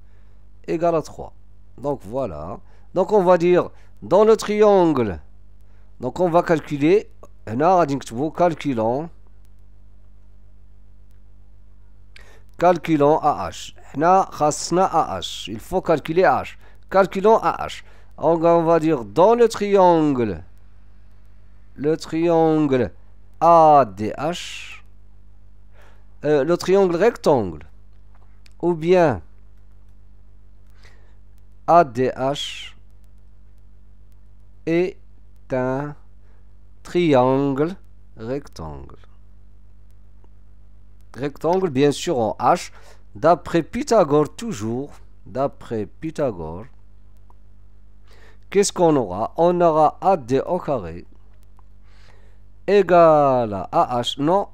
égal à 3 donc voilà donc on va dire dans le triangle donc on va calculer un calculons calculons AH. Il faut calculer AH. Calculons AH. on va dire dans le triangle, le triangle ADH, euh, le triangle rectangle, ou bien ADH est un triangle rectangle rectangle, bien sûr en H, d'après Pythagore toujours, d'après Pythagore, qu'est-ce qu'on aura On aura AD au carré égale à AH. Non,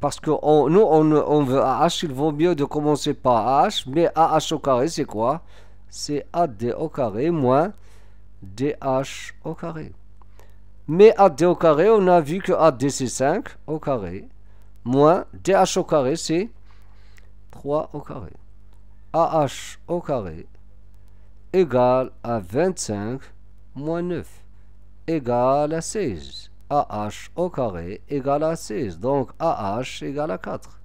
parce que nous, on, veut AH, il vaut mieux de commencer par H. mais AH au carré, c'est quoi C'est AD au carré moins DH au carré. Mais AD au carré, on a vu que AD c'est 5 au carré moins DH au carré, c'est 3 au carré. AH au carré égale à 25 moins 9 égale à 16. AH au carré égale à 16. Donc AH égale à 4.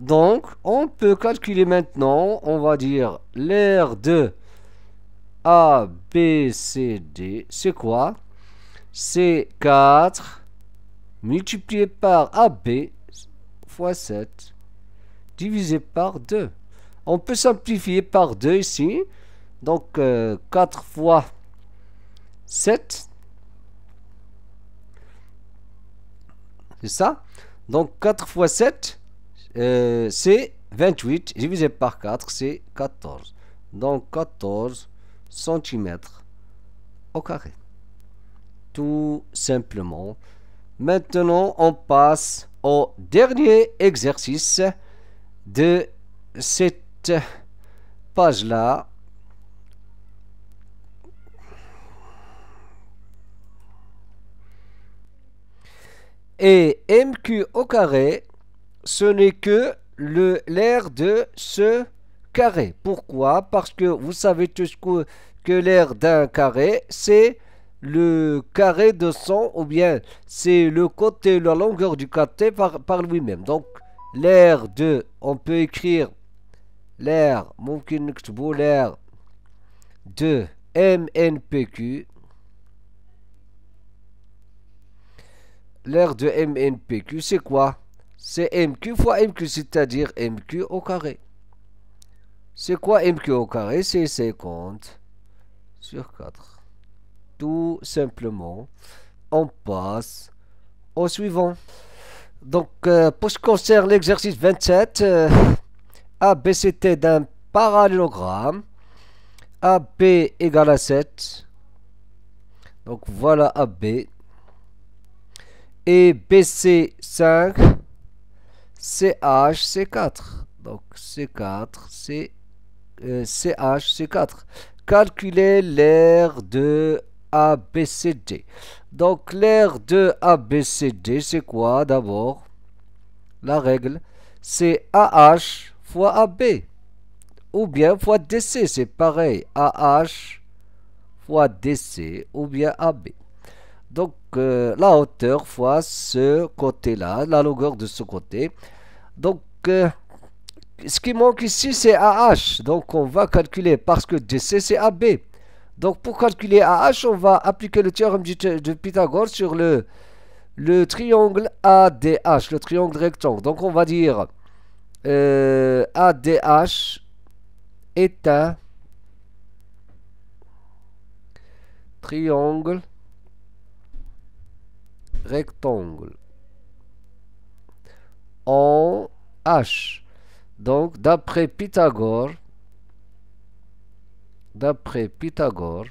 Donc, on peut calculer maintenant, on va dire, l'air de ABCD, C'est quoi C'est 4 multiplié par AB fois 7 divisé par 2. On peut simplifier par 2 ici. Donc 4 euh, fois 7. C'est ça Donc 4 fois 7, euh, c'est 28 divisé par 4, c'est 14. Donc 14 cm au carré. Tout simplement. Maintenant, on passe au dernier exercice de cette page-là. Et MQ au carré, ce n'est que l'air de ce carré. Pourquoi Parce que vous savez tous que, que l'air d'un carré, c'est le carré de son ou bien c'est le côté, la longueur du côté par, par lui-même. Donc l'air de, on peut écrire l'air, l'air de MNPQ. L'air de MNPQ, c'est quoi C'est MQ fois MQ, c'est-à-dire MQ au carré. C'est quoi MQ au carré C'est 50 sur 4 tout simplement, on passe au suivant. Donc, euh, pour ce qui concerne l'exercice 27, euh, ABCT d'un parallélogramme, AB égale à 7. Donc, voilà AB. Et BC 5, chc C4. Donc, C4, C, chc euh, C4. Calculer l'air de ABCD. Donc l'aire de ABCD, c'est quoi d'abord La règle, c'est AH fois AB. Ou bien fois DC, c'est pareil. AH fois DC ou bien AB. Donc euh, la hauteur fois ce côté-là, la longueur de ce côté. Donc euh, ce qui manque ici, c'est AH. Donc on va calculer parce que DC, c'est AB. Donc pour calculer AH, on va appliquer le théorème de Pythagore sur le, triangle ADH, le triangle rectangle. Donc on va dire ADH euh, est un triangle rectangle en H. Donc d'après Pythagore, d'après Pythagore,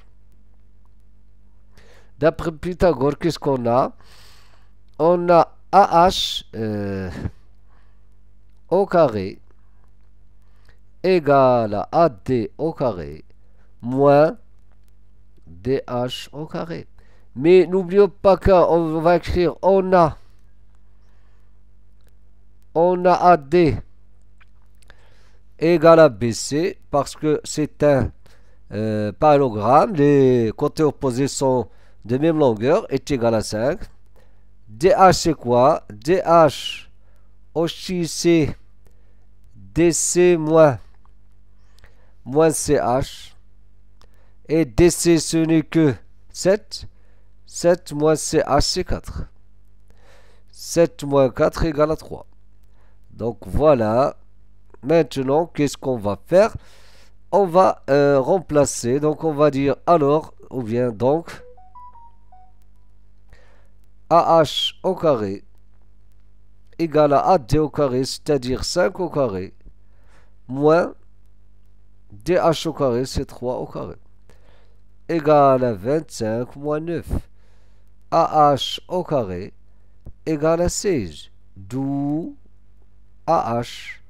d'après Pythagore, qu'est-ce qu'on a On a AH au carré égale à AD au carré moins DH au carré. Mais n'oublions pas qu'on va écrire on a on a AD égale à BC parce que c'est un euh, parallogramme les côtés opposés sont de même longueur, est égal à 5. DH c'est quoi DH c'est DC moins, moins CH et DC ce n'est que 7 7 moins CH c'est 4 7 moins 4 égale à 3 donc voilà maintenant qu'est-ce qu'on va faire on va euh, remplacer. Donc on va dire alors, ou bien donc, AH au carré égale à AD au carré, c'est-à-dire 5 au carré, moins DH au carré, c'est 3 au carré, égale à 25 moins 9. AH au carré égale à 16, d'où AH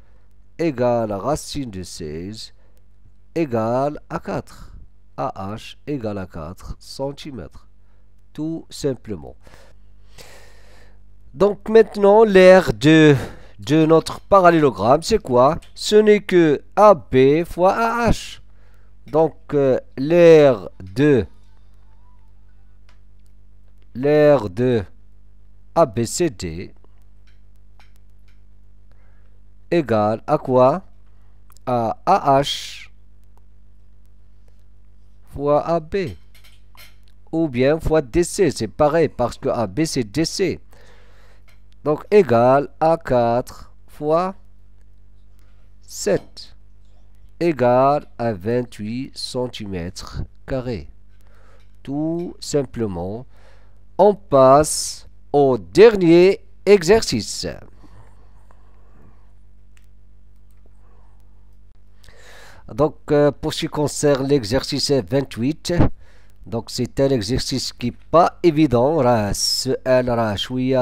égale à racine de 16 Égal à 4. AH égale à 4 cm. Tout simplement. Donc maintenant, l'air de, de notre parallélogramme, c'est quoi Ce n'est que AB fois AH. Donc euh, l'air l'aire de l'aire de ABCD égale à quoi À AH fois AB. Ou bien fois DC, c'est pareil parce que AB c'est DC. Donc égal à 4 fois 7 égal à 28 cm carrés. Tout simplement, on passe au dernier exercice. Donc, euh, pour ce qui concerne l'exercice 28, donc c'est un exercice qui n'est pas évident. راه السؤال راه شوية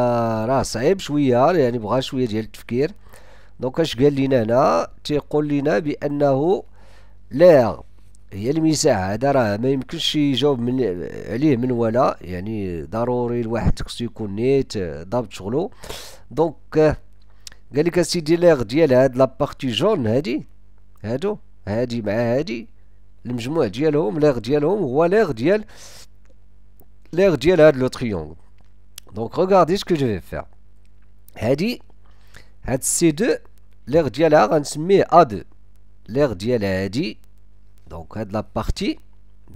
راه صعيب شوية يعني بغى شوية ديال التفكير. دونك اش قال لينا هنا تيقول لينا بأنه لا هي المساحة هذا راه ما يمكنش يجاوب من عليه من ولا يعني ضروري الواحد خصو يكون نيت ضابط شغلو دونك قال لك اسيدي ليغ ديال هاد لابارتي جون هادي هادو ma l'air ou l'air l'air de le triangle. Donc regardez ce que je vais faire. Hadi, à ces de l'air diel a rendu à deux. L'air diel Hadi, donc de la partie,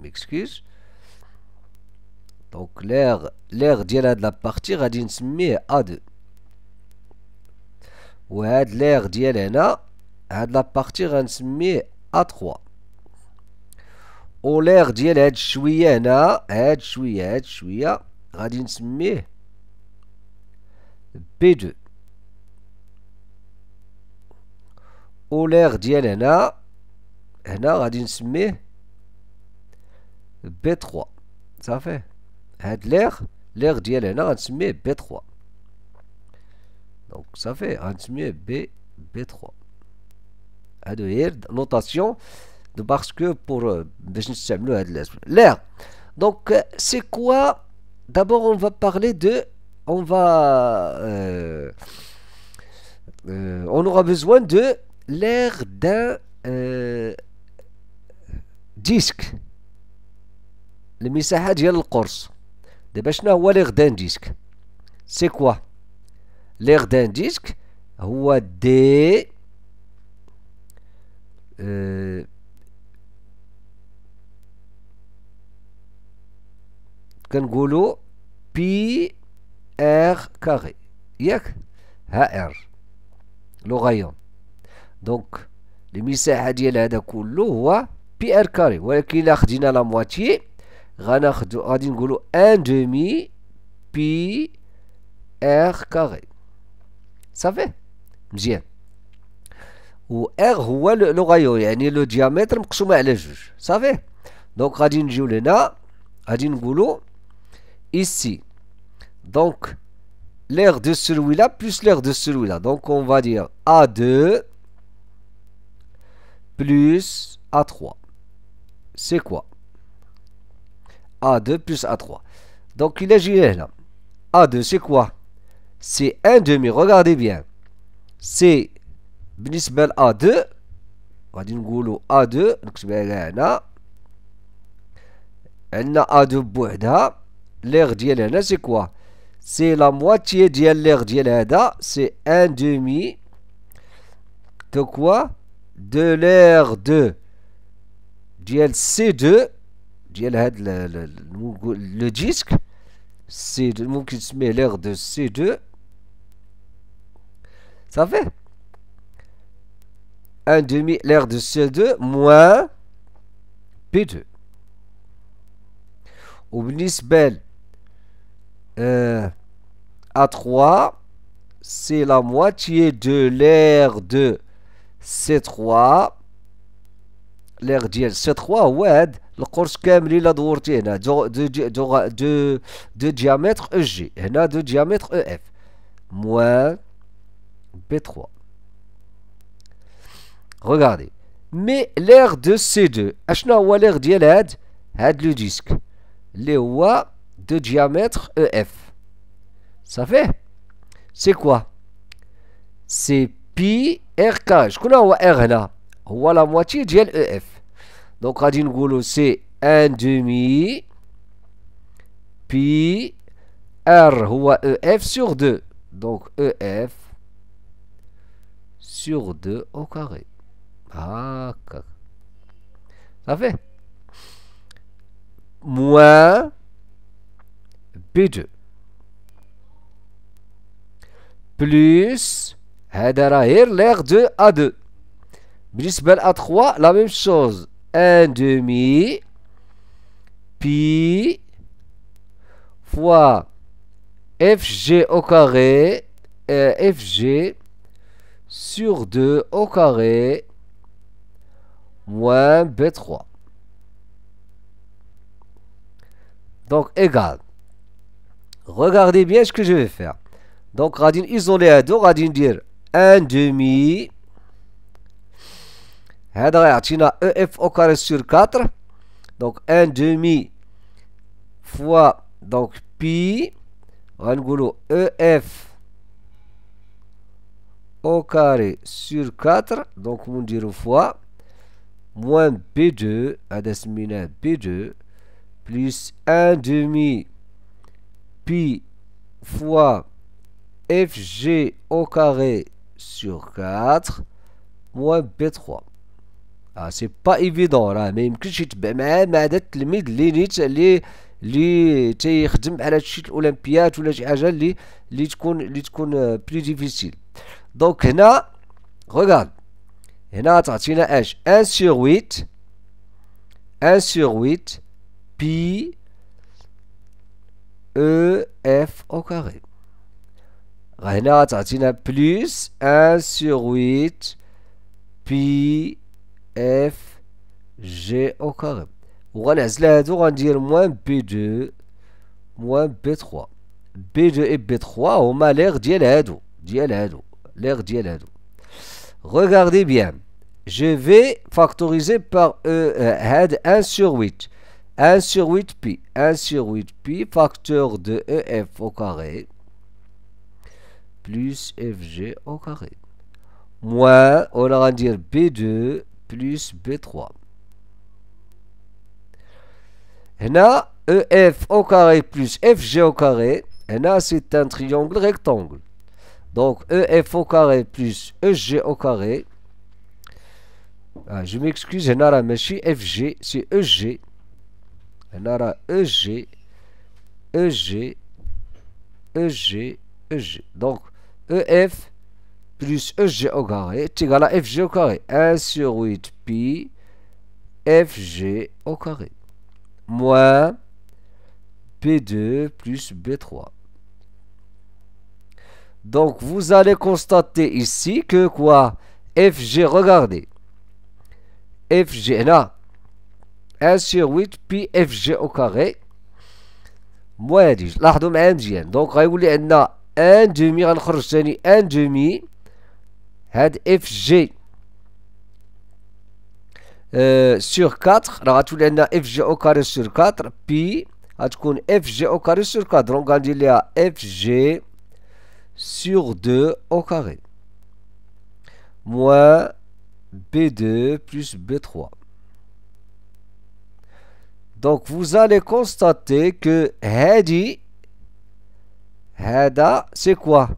m'excuse. Donc l'air, l'air aller de la partie a rendu à deux. Ou l'air diel na, de la partir a rendu a3. O l'air dit elle est B Elle est chouillé. Elle est chouillé. b est b Elle L'air chouillé. b est Donc ça fait chouillé. b B3 notation notation de parce que pour l'air donc c'est quoi d'abord on va parler de on va on aura besoin de l'air d'un disque disque le corse de دابا شنو l'air d'un disque c'est quoi l'air d'un disque هو D آه كنقولوا بي ار كاري ياك ها ار لغيون دونك المساحه ديال هذا كله هو بي ار كاري ولكن الا خدينا لا مواتي غناخدو غادي نقولوا ان دومي بي ار كاري صافي مزيان و ار هو لو غايو يعني لو ديامتر مقسومه على جوج صافي دونك غادي نجيو لهنا غادي ici donc l'air de celui-là plus l'air de celui-là donc on va dire A2 plus A3 c'est quoi A2 plus A3 donc il est géré là A2 c'est quoi c'est 1 demi regardez bien c'est BNISMEL A2. On va dire A2. c'est la a a L'air c'est quoi C'est la moitié d'ILNA. C'est demi De quoi De l'air de C2. De l'air de c Le disque. C'est le qui se l'air de C2. Ça fait 1 demi l'air de c 2 moins P2. Au Nisbel euh, A3, c'est la moitié de l'air de C3. L'air de C3, ouais, le corps de la droite de diamètre EG, de diamètre EF, moins B3. Regardez. Mais l'air de C2, n'a ou l'air d'Yelad, had le disque. Les wa de diamètre EF. Ça fait C'est quoi C'est pi RK. Je connais R là. Ou la moitié d'Yel EF. Donc, Radin Goulot, c'est 1 demi pi R ou EF sur 2. Donc, EF sur 2 au carré. Ah, Ça fait. Moins B2. Plus. l'air de A2. Brisbane à 3 la même chose. 1 demi. Pi. Fois. FG au carré. Euh, FG. Sur 2 au carré moins B3. Donc égal. Regardez bien ce que je vais faire. Donc radine isolée à 2, radine dire 1 demi. EF au carré sur 4. Donc 1 demi fois donc pi. Rangulo EF au carré sur 4. Donc on dit fois moins B2, B2, plus 1 demi pi fois FG au carré sur 4 moins B3. Ah, c'est pas évident là ما يمكنش يتبع مع مع هذا التلميذ limite limite اللي les تيخدم على les ولا شي حاجه اللي regarde a 1 sur 8, 1 sur 8, pi, E, F au carré. Renat a dit 1 sur 8, pi, F, G au carré. On relève l'aide, on moins b2, moins b3. B2 et b3, on a l'air d'y aller, d'y aller, d'y aller. Regardez bien. Je vais factoriser par e, 1 euh, sur 8. 1 sur 8pi. 1 sur 8pi, facteur de EF au carré plus FG au carré. Moins, on va dire B2 plus B3. Là, EF au carré plus FG au carré. Là, c'est un triangle rectangle. Donc EF au carré plus EG au carré. Ah, je m'excuse, mais Meshi FG, c'est EG. là, EG, EG, e, EG, EG. E, Donc EF plus EG au carré est égal à FG au carré. 1 sur 8 pi FG au carré. Moins B2 plus B3. Donc vous allez constater ici que quoi FG, regardez. FG là. 1 sur 8 puis FG au carré. Moi, je l'ai Donc, on a 1 demi, on a 1 demi. Had FG euh, sur 4. Alors, tout l'on a FG au carré sur 4. Puis, on a FG au carré sur 4. Donc, on dit FG sur 2 au carré moins B2 plus B3. Donc vous allez constater que Hadi, Hada, c'est quoi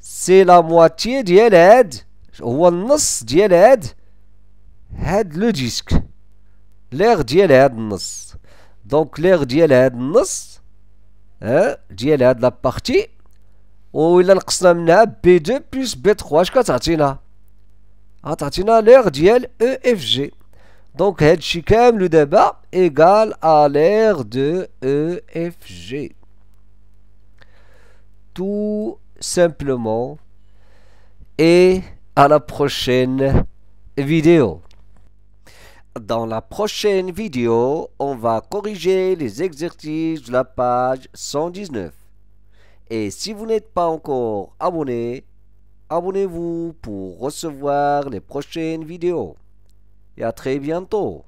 C'est la moitié d'Yeled, ou nus d'Yeled, le disque. L'air d'Yeled nus. Donc l'air d'Yeled nus. hein, d'Yeled la partie, ou il a B2 plus B3 jusqu'à Tatina. Ah, TATINA, l'air d'EFG. Donc head Donc le débat égal à l'air de EFG. Tout simplement. Et à la prochaine vidéo. Dans la prochaine vidéo, on va corriger les exercices de la page 119. Et si vous n'êtes pas encore abonné, abonnez-vous pour recevoir les prochaines vidéos. Et à très bientôt